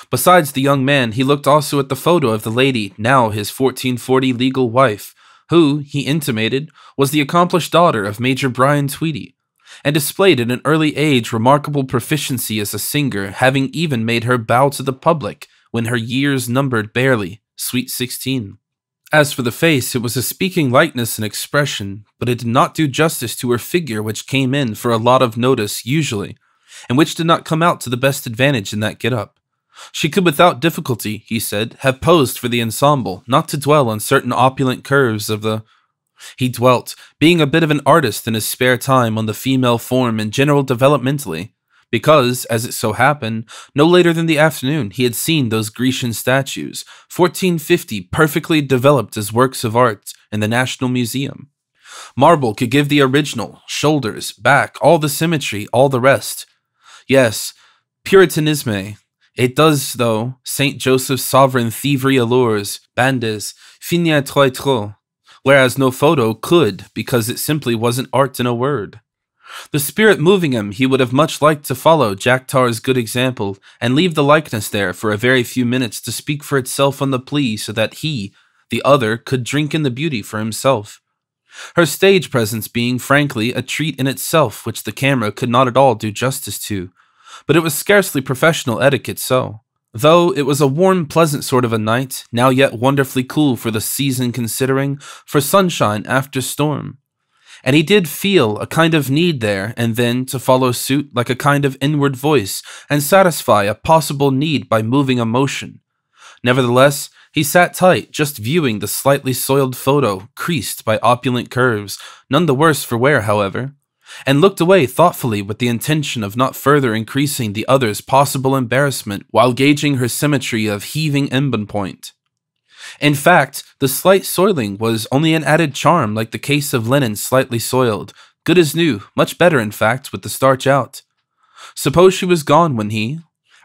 Besides the young man, he looked also at the photo of the lady, now his 1440 legal wife, who, he intimated, was the accomplished daughter of Major Brian Tweedy, and displayed at an early age remarkable proficiency as a singer, having even made her bow to the public when her years numbered barely, sweet 16. As for the face, it was a speaking likeness in expression, but it did not do justice to her figure, which came in for a lot of notice usually, and which did not come out to the best advantage in that get up. She could without difficulty, he said, have posed for the ensemble, not to dwell on certain opulent curves of the. He dwelt, being a bit of an artist in his spare time, on the female form in general developmentally, because, as it so happened, no later than the afternoon he had seen those Grecian statues, 1450, perfectly developed as works of art in the National Museum. Marble could give the original, shoulders, back, all the symmetry, all the rest. Yes, Puritanisme, it does, though, Saint Joseph's sovereign thievery allures, bandes, finir trois trop, whereas no photo could because it simply wasn't art in a word. The spirit moving him, he would have much liked to follow Jack Tar's good example and leave the likeness there for a very few minutes to speak for itself on the plea so that he, the other, could drink in the beauty for himself. Her stage presence being, frankly, a treat in itself which the camera could not at all do justice to, but it was scarcely professional etiquette so. Though it was a warm, pleasant sort of a night, now yet wonderfully cool for the season considering, for sunshine after storm. And he did feel a kind of need there and then to follow suit like a kind of inward voice and satisfy a possible need by moving a motion. Nevertheless, he sat tight, just viewing the slightly soiled photo, creased by opulent curves, none the worse for wear, however, and looked away thoughtfully with the intention of not further increasing the other's possible embarrassment while gauging her symmetry of heaving embon point. In fact, the slight soiling was only an added charm like the case of linen slightly soiled, good as new, much better in fact, with the starch out. Suppose she was gone when he,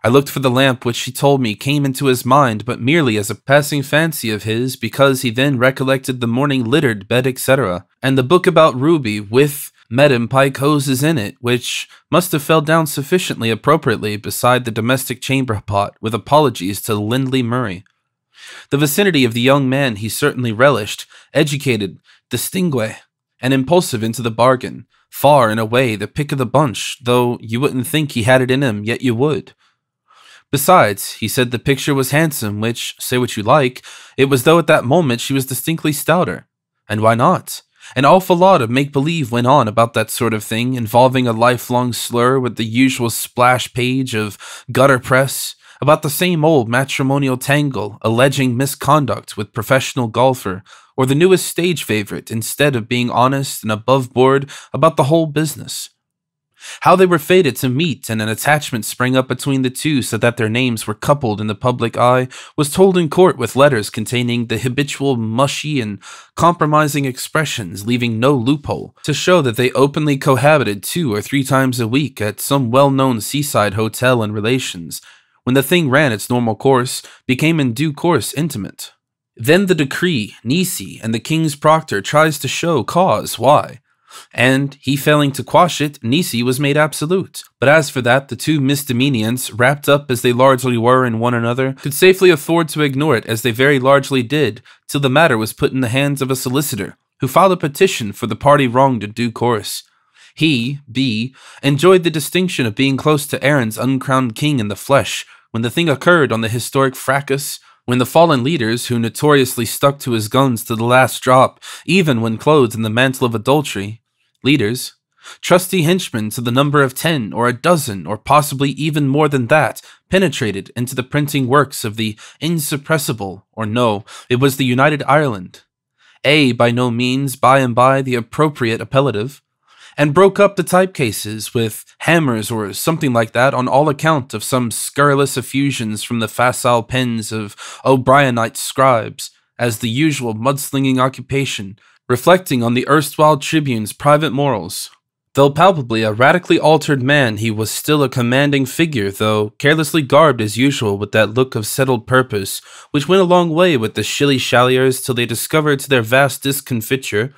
I looked for the lamp which she told me came into his mind but merely as a passing fancy of his because he then recollected the morning littered bed etc and the book about Ruby with met him pike hoses in it, which must have fell down sufficiently appropriately beside the domestic chamber pot, with apologies to Lindley Murray. The vicinity of the young man he certainly relished, educated, distingue, and impulsive into the bargain, far and away the pick of the bunch, though you wouldn't think he had it in him, yet you would. Besides, he said the picture was handsome, which, say what you like, it was though at that moment she was distinctly stouter. And why not? An awful lot of make believe went on about that sort of thing, involving a lifelong slur with the usual splash page of gutter press about the same old matrimonial tangle alleging misconduct with professional golfer or the newest stage favorite instead of being honest and above board about the whole business how they were fated to meet and an attachment sprang up between the two so that their names were coupled in the public eye was told in court with letters containing the habitual mushy and compromising expressions leaving no loophole to show that they openly cohabited two or three times a week at some well-known seaside hotel and relations when the thing ran its normal course became in due course intimate then the decree nisi and the king's proctor tries to show cause why and he failing to quash it, Nisi was made absolute. But as for that, the two misdemeanants, wrapped up as they largely were in one another, could safely afford to ignore it as they very largely did, till the matter was put in the hands of a solicitor, who filed a petition for the party wronged in due course. He, B, enjoyed the distinction of being close to Aaron's uncrowned king in the flesh when the thing occurred on the historic fracas when the fallen leaders, who notoriously stuck to his guns to the last drop, even when clothed in the mantle of adultery, leaders, trusty henchmen to the number of ten or a dozen or possibly even more than that penetrated into the printing works of the insuppressible, or no, it was the United Ireland. A by no means by and by the appropriate appellative, and broke up the type cases with hammers or something like that on all account of some scurrilous effusions from the facile pens of O'Brienite scribes, as the usual mudslinging occupation, reflecting on the erstwhile tribune's private morals. Though palpably a radically altered man, he was still a commanding figure, though carelessly garbed as usual with that look of settled purpose, which went a long way with the shilly shalliers till they discovered to their vast discomfiture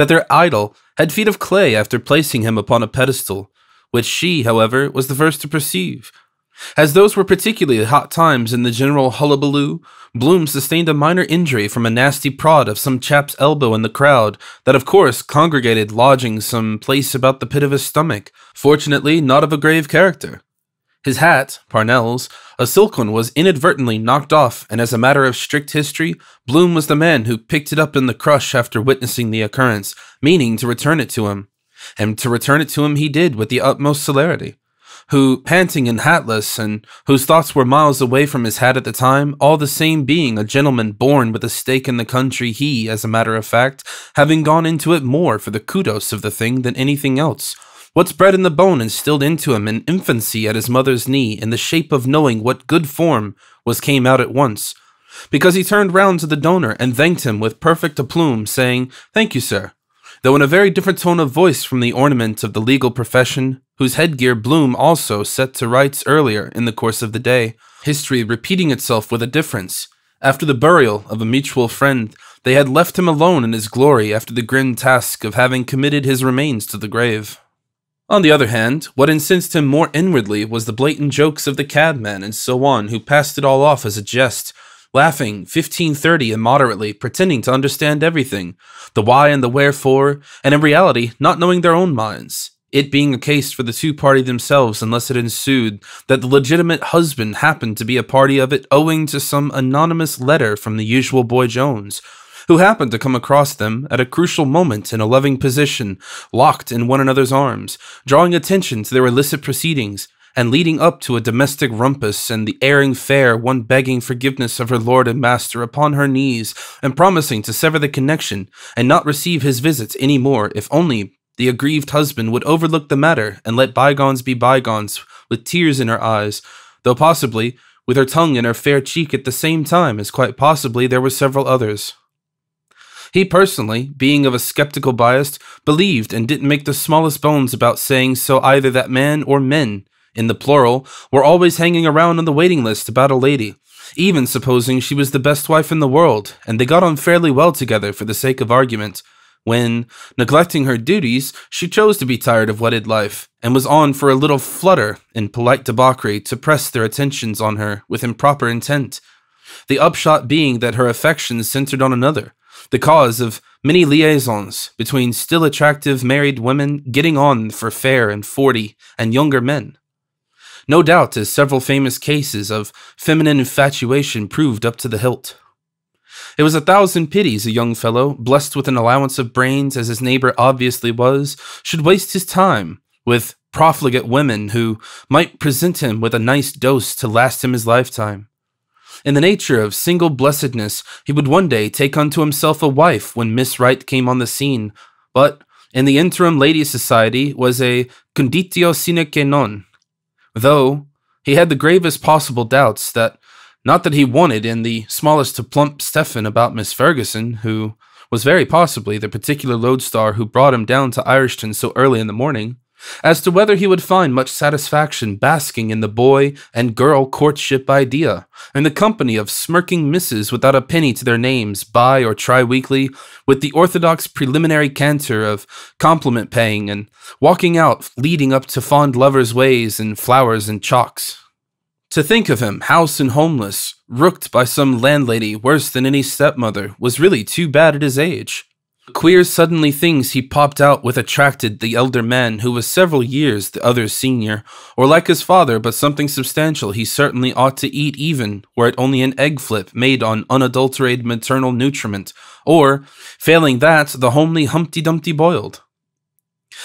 that their idol had feet of clay after placing him upon a pedestal, which she, however, was the first to perceive. As those were particularly hot times in the general hullabaloo, Bloom sustained a minor injury from a nasty prod of some chap's elbow in the crowd that, of course, congregated lodging some place about the pit of his stomach, fortunately not of a grave character. His hat, Parnell's, a silk one, was inadvertently knocked off, and as a matter of strict history, Bloom was the man who picked it up in the crush after witnessing the occurrence, meaning to return it to him. And to return it to him he did with the utmost celerity. Who, panting and hatless, and whose thoughts were miles away from his hat at the time, all the same being a gentleman born with a stake in the country, he, as a matter of fact, having gone into it more for the kudos of the thing than anything else, What's bred in the bone instilled into him in infancy at his mother's knee, in the shape of knowing what good form was came out at once, because he turned round to the donor and thanked him with perfect aplomb, saying, Thank you, sir, though in a very different tone of voice from the ornament of the legal profession, whose headgear Bloom also set to rights earlier in the course of the day, history repeating itself with a difference. After the burial of a mutual friend, they had left him alone in his glory after the grim task of having committed his remains to the grave. On the other hand, what incensed him more inwardly was the blatant jokes of the cabman and so on who passed it all off as a jest, laughing 1530 immoderately, pretending to understand everything, the why and the wherefore, and in reality not knowing their own minds. It being a case for the two party themselves, unless it ensued that the legitimate husband happened to be a party of it owing to some anonymous letter from the usual boy Jones, who happened to come across them at a crucial moment in a loving position, locked in one another's arms, drawing attention to their illicit proceedings, and leading up to a domestic rumpus and the erring fair one begging forgiveness of her lord and master upon her knees, and promising to sever the connection and not receive his visits any more if only the aggrieved husband would overlook the matter and let bygones be bygones, with tears in her eyes, though possibly with her tongue in her fair cheek at the same time, as quite possibly there were several others. He personally, being of a skeptical bias, believed and didn't make the smallest bones about saying so either that man or men, in the plural, were always hanging around on the waiting list about a lady, even supposing she was the best wife in the world, and they got on fairly well together for the sake of argument when, neglecting her duties, she chose to be tired of wedded life, and was on for a little flutter in polite debauchery to press their attentions on her with improper intent. The upshot being that her affections centered on another, the cause of many liaisons between still attractive married women getting on for fair and forty and younger men. No doubt, as several famous cases of feminine infatuation proved up to the hilt. It was a thousand pities a young fellow, blessed with an allowance of brains as his neighbor obviously was, should waste his time with profligate women who might present him with a nice dose to last him his lifetime. In the nature of single blessedness, he would one day take unto himself a wife when Miss Wright came on the scene. But in the interim, lady Society was a conditio sine qua non. Though he had the gravest possible doubts that not that he wanted in the smallest to plump Stephen about Miss Ferguson, who was very possibly the particular lodestar who brought him down to Irishton so early in the morning as to whether he would find much satisfaction basking in the boy and girl courtship idea, in the company of smirking misses without a penny to their names, bi or tri weekly, with the orthodox preliminary canter of compliment paying and walking out leading up to fond lovers' ways and flowers and chalks. To think of him, house and homeless, rooked by some landlady worse than any stepmother, was really too bad at his age. Queer suddenly things he popped out with attracted the elder man who was several years the other's senior, or like his father, but something substantial he certainly ought to eat even, were it only an egg flip made on unadulterated maternal nutriment, or, failing that, the homely Humpty Dumpty boiled.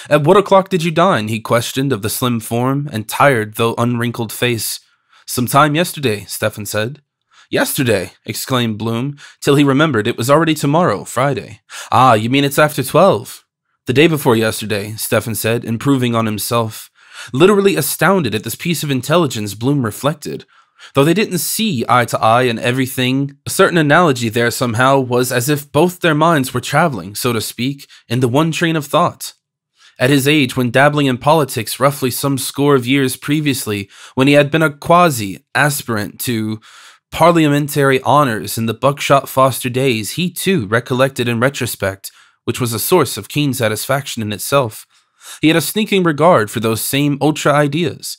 At what o'clock did you dine? he questioned of the slim form and tired though unwrinkled face. Some time yesterday, Stephen said. Yesterday, exclaimed Bloom, till he remembered it was already tomorrow, Friday. Ah, you mean it's after twelve? The day before yesterday, Stefan said, improving on himself. Literally astounded at this piece of intelligence, Bloom reflected. Though they didn't see eye to eye in everything, a certain analogy there somehow was as if both their minds were traveling, so to speak, in the one train of thought. At his age, when dabbling in politics roughly some score of years previously, when he had been a quasi aspirant to parliamentary honors in the Buckshot Foster days, he too recollected in retrospect, which was a source of keen satisfaction in itself. He had a sneaking regard for those same ultra ideas.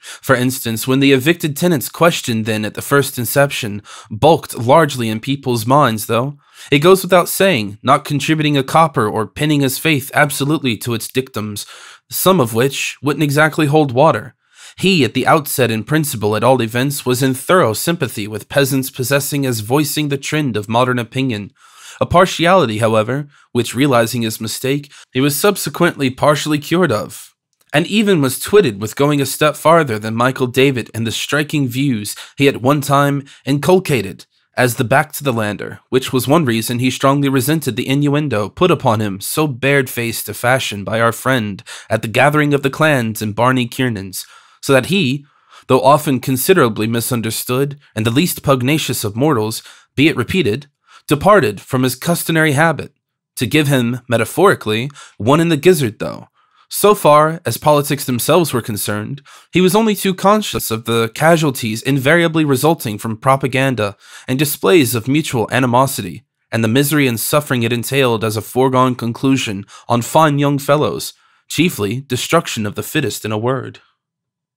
For instance, when the evicted tenants question then at the first inception, bulked largely in people's minds, though, it goes without saying, not contributing a copper or pinning his faith absolutely to its dictums, some of which wouldn't exactly hold water, he, at the outset in principle at all events, was in thorough sympathy with peasants possessing as voicing the trend of modern opinion. A partiality, however, which, realizing his mistake, he was subsequently partially cured of, and even was twitted with going a step farther than Michael David and the striking views he at one time inculcated as the back to the lander, which was one reason he strongly resented the innuendo put upon him so barefaced a fashion by our friend at the gathering of the clans in Barney Kiernan's so that he, though often considerably misunderstood and the least pugnacious of mortals, be it repeated, departed from his customary habit, to give him, metaphorically, one in the gizzard, though. So far as politics themselves were concerned, he was only too conscious of the casualties invariably resulting from propaganda and displays of mutual animosity, and the misery and suffering it entailed as a foregone conclusion on fine young fellows, chiefly destruction of the fittest in a word.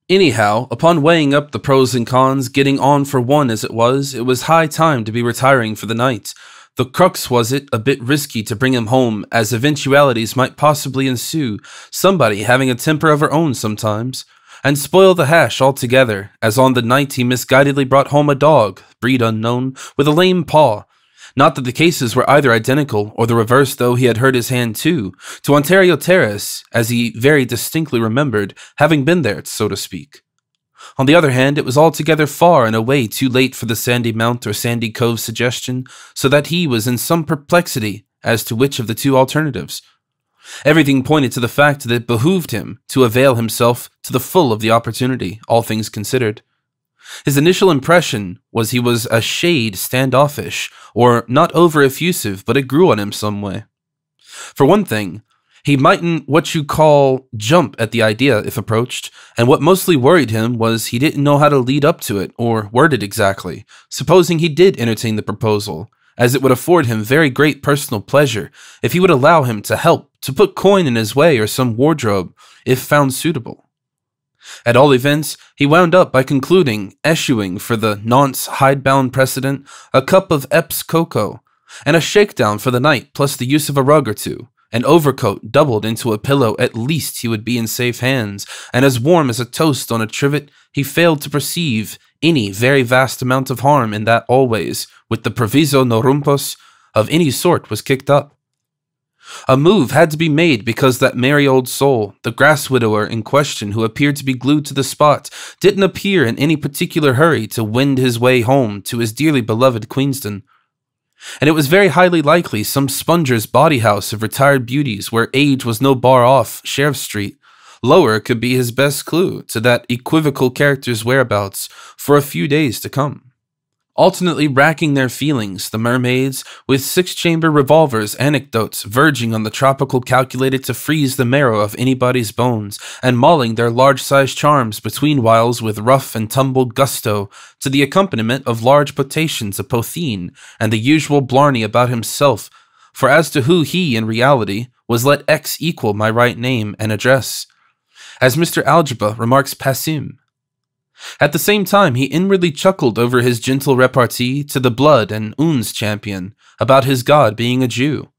Anyhow, upon weighing up the pros and cons, getting on for one as it was, it was high time to be retiring for the night. The crux was it a bit risky to bring him home, as eventualities might possibly ensue, somebody having a temper of her own sometimes, and spoil the hash altogether, as on the night he misguidedly brought home a dog, breed unknown, with a lame paw, not that the cases were either identical or the reverse, though he had hurt his hand too, to Ontario Terrace, as he very distinctly remembered, having been there, so to speak. On the other hand, it was altogether far and away too late for the Sandy Mount or Sandy Cove suggestion, so that he was in some perplexity as to which of the two alternatives. Everything pointed to the fact that it behooved him to avail himself to the full of the opportunity, all things considered. His initial impression was he was a shade standoffish, or not over effusive, but it grew on him some way. For one thing, he mightn't what you call jump at the idea if approached, and what mostly worried him was he didn't know how to lead up to it or word it exactly, supposing he did entertain the proposal, as it would afford him very great personal pleasure if he would allow him to help to put coin in his way or some wardrobe if found suitable. At all events, he wound up by concluding, eschewing for the nonce hidebound precedent, a cup of Epps cocoa, and a shakedown for the night, plus the use of a rug or two. An overcoat doubled into a pillow, at least he would be in safe hands, and as warm as a toast on a trivet, he failed to perceive any very vast amount of harm in that always, with the proviso no rumpus, of any sort was kicked up. A move had to be made because that merry old soul, the grass widower in question who appeared to be glued to the spot, didn't appear in any particular hurry to wend his way home to his dearly beloved Queenston. And it was very highly likely some sponger's body house of retired beauties where age was no bar off Sheriff Street. Lower could be his best clue to that equivocal character's whereabouts for a few days to come alternately racking their feelings, the mermaids, with six chamber revolvers, anecdotes verging on the tropical calculated to freeze the marrow of anybody's bones, and mauling their large sized charms between whiles with rough and tumble gusto, to the accompaniment of large potations of Potheen, and the usual blarney about himself. For as to who he, in reality, was let X equal my right name and address. As Mr. Algebra remarks passim, at the same time, he inwardly chuckled over his gentle repartee to the Blood and Un's champion about his god being a Jew.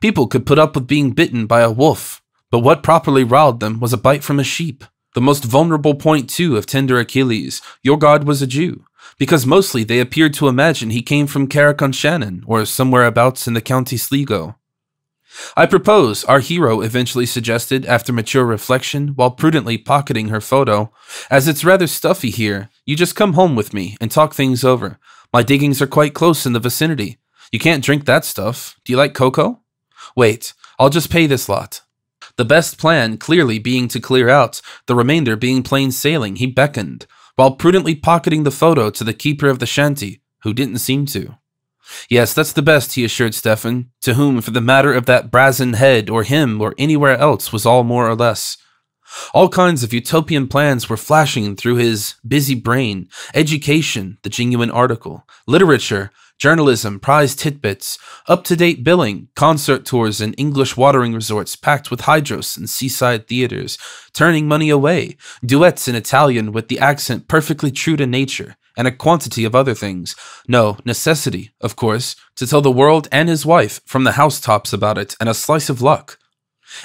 People could put up with being bitten by a wolf, but what properly riled them was a bite from a sheep. The most vulnerable point, too, of tender Achilles, your god was a Jew, because mostly they appeared to imagine he came from Carrick on Shannon or somewhere abouts in the county Sligo. I propose, our hero eventually suggested after mature reflection while prudently pocketing her photo, as it's rather stuffy here, you just come home with me and talk things over. My diggings are quite close in the vicinity. You can't drink that stuff. Do you like cocoa? Wait, I'll just pay this lot. The best plan clearly being to clear out, the remainder being plain sailing, he beckoned, while prudently pocketing the photo to the keeper of the shanty, who didn't seem to. Yes, that's the best, he assured Stefan, to whom, for the matter of that brazen head, or him, or anywhere else, was all more or less. All kinds of utopian plans were flashing through his busy brain education, the genuine article, literature, journalism, prize titbits, up to date billing, concert tours and English watering resorts packed with hydros and seaside theaters, turning money away, duets in Italian with the accent perfectly true to nature, and a quantity of other things. No, necessity, of course, to tell the world and his wife from the housetops about it, and a slice of luck.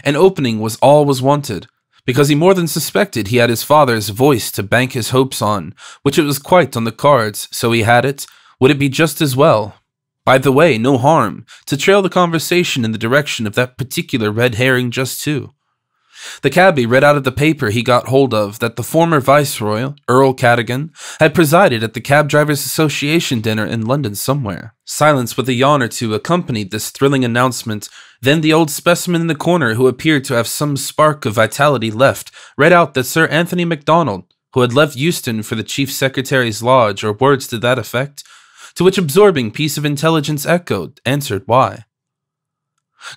An opening was all was wanted, because he more than suspected he had his father's voice to bank his hopes on, which it was quite on the cards, so he had it. Would it be just as well? By the way, no harm, to trail the conversation in the direction of that particular red herring just too. The cabby read out of the paper he got hold of that the former Viceroy, Earl Cadogan, had presided at the Cab Drivers Association dinner in London somewhere. Silence with a yawn or two accompanied this thrilling announcement. Then the old specimen in the corner, who appeared to have some spark of vitality left, read out that Sir Anthony MacDonald, who had left Euston for the Chief Secretary's lodge, or words to that effect, to which absorbing piece of intelligence echoed, answered why.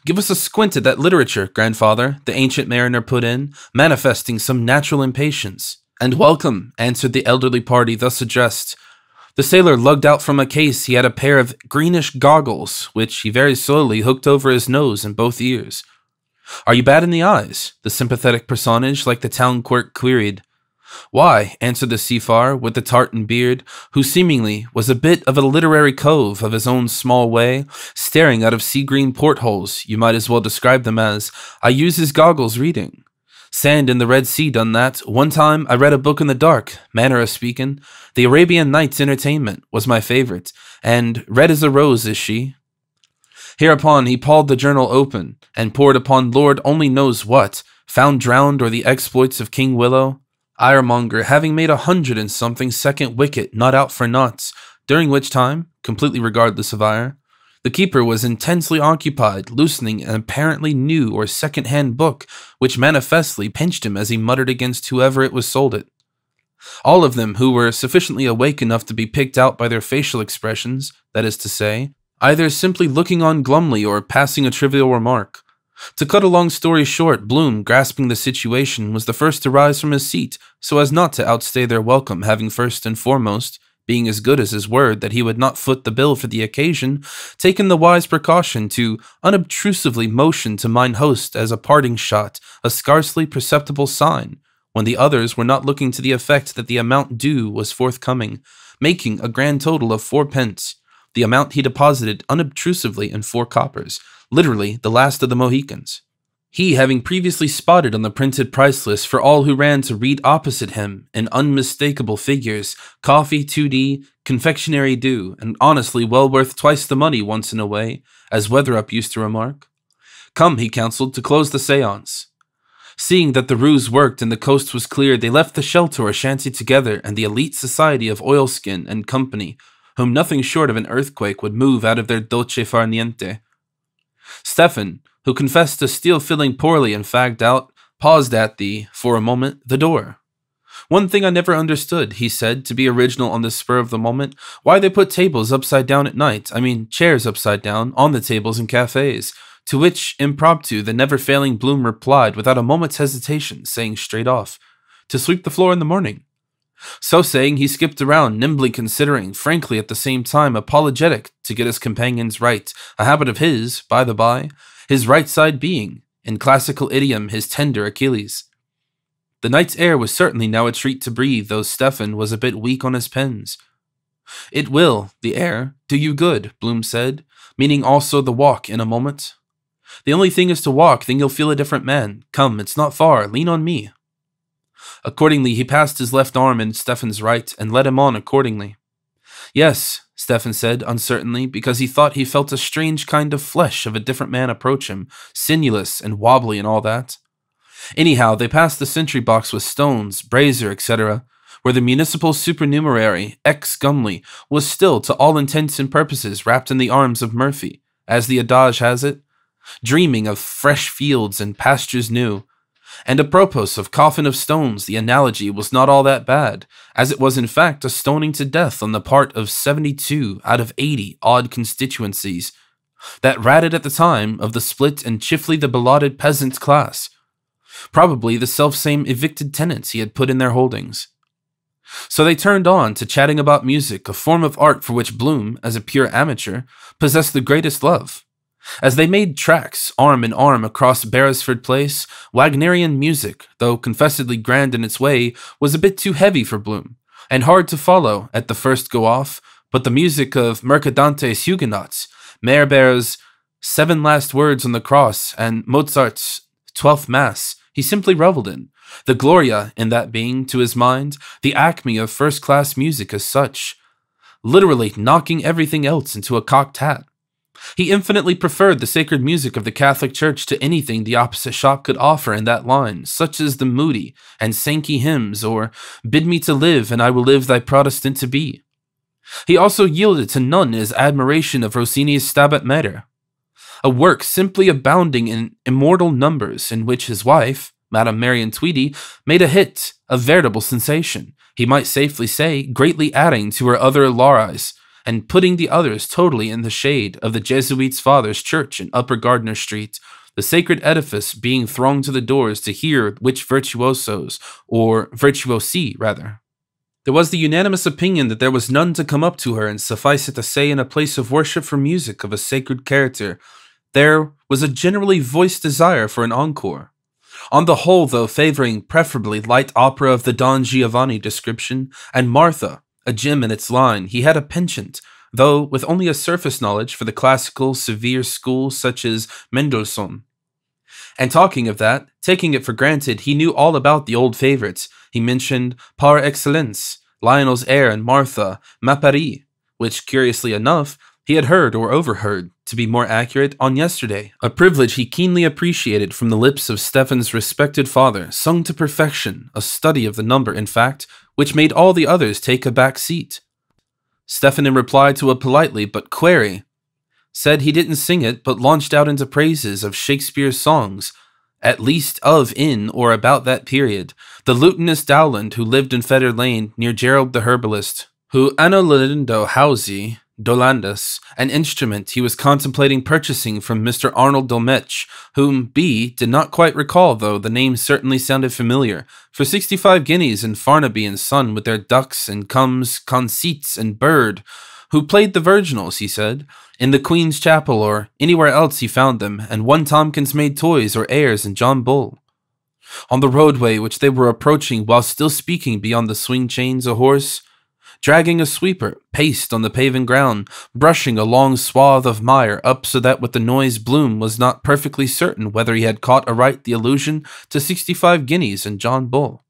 Give us a squint at that literature, grandfather, the ancient mariner put in, manifesting some natural impatience. And welcome, answered the elderly party thus addressed. The sailor lugged out from a case he had a pair of greenish goggles, which he very slowly hooked over his nose and both ears. Are you bad in the eyes? the sympathetic personage, like the town clerk, queried. Why, answered the Seafar with the tartan beard, who seemingly was a bit of a literary cove of his own small way, staring out of sea green portholes, you might as well describe them as, I use his goggles reading. Sand in the Red Sea done that. One time I read a book in the dark, manner of speaking. The Arabian Nights Entertainment was my favorite, and red as a rose is she, Hereupon he pawed the journal open, and poured upon Lord only knows what, found drowned or the exploits of King Willow, Ironmonger having made a hundred and something second wicket not out for knots, during which time, completely regardless of Ire, the keeper was intensely occupied loosening an apparently new or second-hand book, which manifestly pinched him as he muttered against whoever it was sold it. All of them who were sufficiently awake enough to be picked out by their facial expressions, that is to say, either simply looking on glumly or passing a trivial remark, to cut a long story short, Bloom, grasping the situation, was the first to rise from his seat so as not to outstay their welcome, having first and foremost, being as good as his word that he would not foot the bill for the occasion, taken the wise precaution to unobtrusively motion to mine host as a parting shot, a scarcely perceptible sign, when the others were not looking to the effect that the amount due was forthcoming, making a grand total of fourpence, the amount he deposited unobtrusively in four coppers, literally the last of the Mohicans. He having previously spotted on the printed price list for all who ran to read opposite him in unmistakable figures coffee 2D, confectionery dew, and honestly well worth twice the money once in a way, as Weatherup used to remark. Come, he counseled, to close the seance. Seeing that the ruse worked and the coast was clear. they left the shelter or shanty together and the elite society of Oilskin and Company, whom nothing short of an earthquake would move out of their dolce far niente, Stefan, who confessed to still feeling poorly and fagged out, paused at the, for a moment, the door. One thing I never understood, he said, to be original on the spur of the moment, why they put tables upside down at night, I mean, chairs upside down, on the tables in cafes. To which, impromptu, the never failing Bloom replied without a moment's hesitation, saying straight off, To sweep the floor in the morning. So saying, he skipped around, nimbly considering, frankly at the same time apologetic to get his companions right, a habit of his, by the by, his right side being, in classical idiom, his tender Achilles. The night's air was certainly now a treat to breathe, though Stefan was a bit weak on his pens. It will, the air, do you good, Bloom said, meaning also the walk in a moment. The only thing is to walk, then you'll feel a different man. Come, it's not far, lean on me. Accordingly, he passed his left arm in Stefan's right and led him on accordingly. Yes, Stefan said uncertainly, because he thought he felt a strange kind of flesh of a different man approach him, sinewless and wobbly and all that. Anyhow, they passed the sentry box with stones, brazier, etc., where the municipal supernumerary, ex Gumley, was still, to all intents and purposes, wrapped in the arms of Murphy, as the adage has it, dreaming of fresh fields and pastures new, and apropos of Coffin of Stones, the analogy was not all that bad, as it was in fact a stoning to death on the part of 72 out of 80 odd constituencies that ratted at the time of the split and chiefly the belauded peasant class, probably the selfsame evicted tenants he had put in their holdings. So they turned on to chatting about music, a form of art for which Bloom, as a pure amateur, possessed the greatest love. As they made tracks, arm in arm, across Beresford Place, Wagnerian music, though confessedly grand in its way, was a bit too heavy for Bloom, and hard to follow at the first go off, but the music of Mercadante's Huguenots, Meyerbeer's Seven Last Words on the Cross, and Mozart's Twelfth Mass, he simply reveled in. The Gloria in that being, to his mind, the acme of first class music as such, literally knocking everything else into a cocked hat. He infinitely preferred the sacred music of the Catholic Church to anything the opposite shop could offer in that line, such as the Moody and Sankey hymns, or Bid me to live, and I will live thy Protestant to be. He also yielded to none his admiration of Rossini's Stabat Mater, a work simply abounding in immortal numbers, in which his wife, Madame Marion Tweedy, made a hit, a veritable sensation, he might safely say, greatly adding to her other lares, and putting the others totally in the shade of the Jesuits' father's church in Upper Gardner Street, the sacred edifice being thronged to the doors to hear which virtuosos, or virtuosi rather. There was the unanimous opinion that there was none to come up to her, and suffice it to say, in a place of worship for music of a sacred character, there was a generally voiced desire for an encore. On the whole, though, favoring preferably light opera of the Don Giovanni description, and Martha, a gem in its line, he had a penchant, though with only a surface knowledge for the classical, severe school such as Mendelssohn. And talking of that, taking it for granted, he knew all about the old favorites. He mentioned par excellence, Lionel's heir and Martha, Mapari, which, curiously enough, he had heard, or overheard, to be more accurate, on yesterday, a privilege he keenly appreciated from the lips of Stefan's respected father, sung to perfection, a study of the number, in fact, which made all the others take a back seat. Stefan, in reply to a politely but query, said he didn't sing it, but launched out into praises of Shakespeare's songs, at least of in or about that period, the lutenist Dowland who lived in Fetter Lane near Gerald the Herbalist, who Lindo Housey, Dolandas, an instrument he was contemplating purchasing from Mr. Arnold Dolmetsch, whom B did not quite recall, though the name certainly sounded familiar, for sixty five guineas and Farnaby and Son with their ducks and cums, conceits, and bird, who played the virginals, he said, in the Queen's Chapel or anywhere else he found them, and one Tompkins made toys or airs and John Bull. On the roadway which they were approaching while still speaking beyond the swing chains, a horse, dragging a sweeper, paced on the paving ground, brushing a long swath of mire up so that with the noise Bloom was not perfectly certain whether he had caught aright the allusion to sixty-five guineas and John Bull.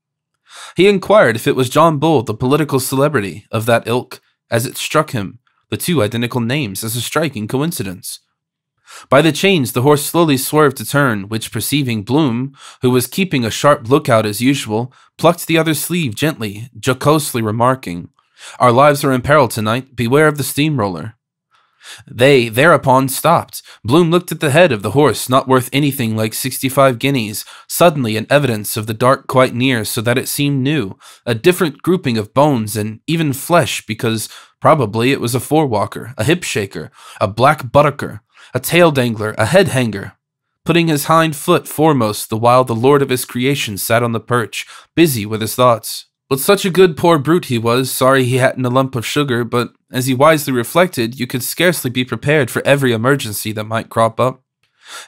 He inquired if it was John Bull, the political celebrity of that ilk, as it struck him, the two identical names as a striking coincidence. By the chains, the horse slowly swerved to turn, which perceiving Bloom, who was keeping a sharp lookout as usual, plucked the other's sleeve gently, jocosely remarking, our lives are in peril tonight. Beware of the steamroller. They thereupon stopped. Bloom looked at the head of the horse, not worth anything like sixty five guineas, suddenly an evidence of the dark quite near, so that it seemed new, a different grouping of bones and even flesh, because probably it was a forewalker, a hip shaker, a black buttocker, a tail dangler, a head hanger. Putting his hind foot foremost, the while the lord of his creation sat on the perch, busy with his thoughts. But such a good poor brute he was, sorry he hadn't a lump of sugar, but as he wisely reflected, you could scarcely be prepared for every emergency that might crop up.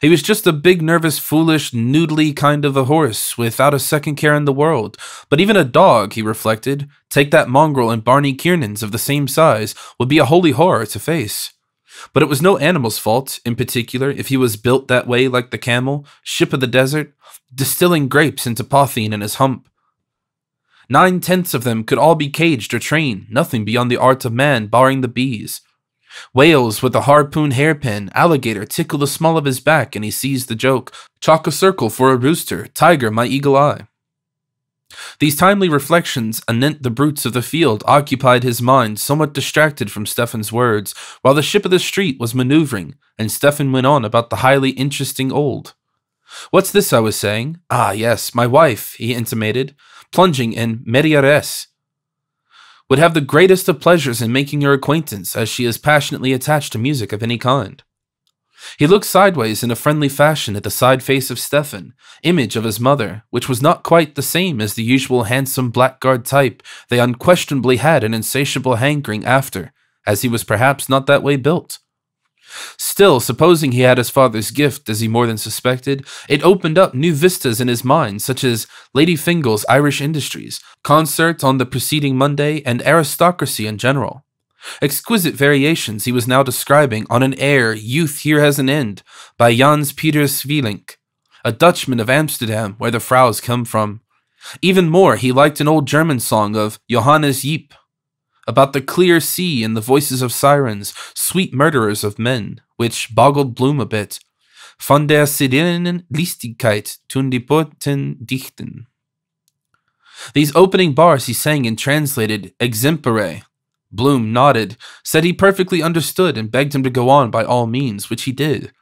He was just a big, nervous, foolish, noodly kind of a horse, without a second care in the world. But even a dog, he reflected, take that mongrel and Barney Kiernan's of the same size, would be a holy horror to face. But it was no animal's fault, in particular, if he was built that way like the camel, ship of the desert, distilling grapes into potheen in his hump, Nine tenths of them could all be caged or trained, nothing beyond the art of man, barring the bees. Whales with a harpoon hairpin, alligator tickle the small of his back and he sees the joke. Chalk a circle for a rooster, tiger my eagle eye. These timely reflections anent the brutes of the field occupied his mind, somewhat distracted from Stephen's words, while the ship of the street was maneuvering, and Stephen went on about the highly interesting old. What's this I was saying? Ah, yes, my wife, he intimated plunging, in media Would have the greatest of pleasures in making your acquaintance, as she is passionately attached to music of any kind. He looked sideways in a friendly fashion at the side face of Stefan, image of his mother, which was not quite the same as the usual handsome blackguard type they unquestionably had an insatiable hankering after, as he was perhaps not that way built. Still, supposing he had his father's gift, as he more than suspected, it opened up new vistas in his mind, such as Lady Fingal's Irish Industries, concerts on the preceding Monday, and aristocracy in general. Exquisite variations he was now describing on an air Youth Here Has an End by Jans Peter Svelink, a Dutchman of Amsterdam where the Fraus come from. Even more, he liked an old German song of Johannes Jeep about the clear sea and the voices of sirens, sweet murderers of men, which boggled Bloom a bit. Von der Sirenen Listigkeit tun die Boten dichten. These opening bars he sang and translated exempore. Bloom nodded, said he perfectly understood, and begged him to go on by all means, which he did.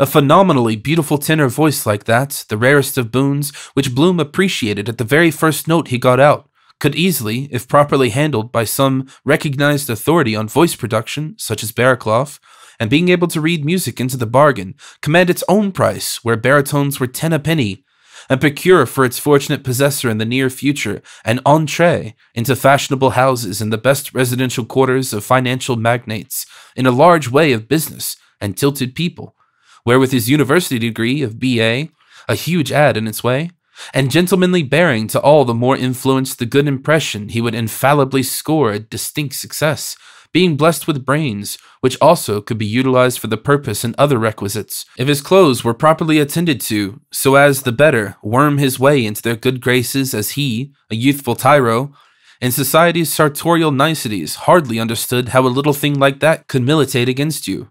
A phenomenally beautiful tenor voice like that, the rarest of boons, which Bloom appreciated at the very first note he got out, could easily, if properly handled by some recognized authority on voice production, such as Baraklov, and being able to read music into the bargain, command its own price, where baritones were ten a penny, and procure for its fortunate possessor in the near future an entree into fashionable houses and the best residential quarters of financial magnates in a large way of business and tilted people, where with his university degree of BA, a huge ad in its way, and gentlemanly bearing to all the more influenced the good impression he would infallibly score a distinct success, being blessed with brains, which also could be utilized for the purpose and other requisites, if his clothes were properly attended to, so as the better worm his way into their good graces as he, a youthful tyro, in society's sartorial niceties, hardly understood how a little thing like that could militate against you.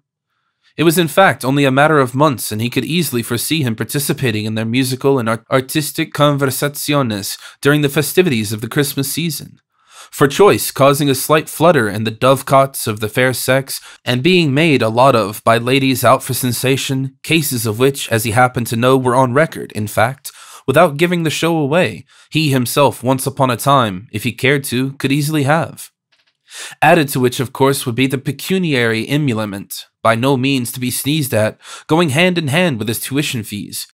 It was, in fact, only a matter of months, and he could easily foresee him participating in their musical and art artistic conversaciones during the festivities of the Christmas season. For choice, causing a slight flutter in the dovecots of the fair sex, and being made a lot of by ladies out for sensation, cases of which, as he happened to know, were on record, in fact, without giving the show away, he himself, once upon a time, if he cared to, could easily have. Added to which, of course, would be the pecuniary emolument, by no means to be sneezed at, going hand in hand with his tuition fees,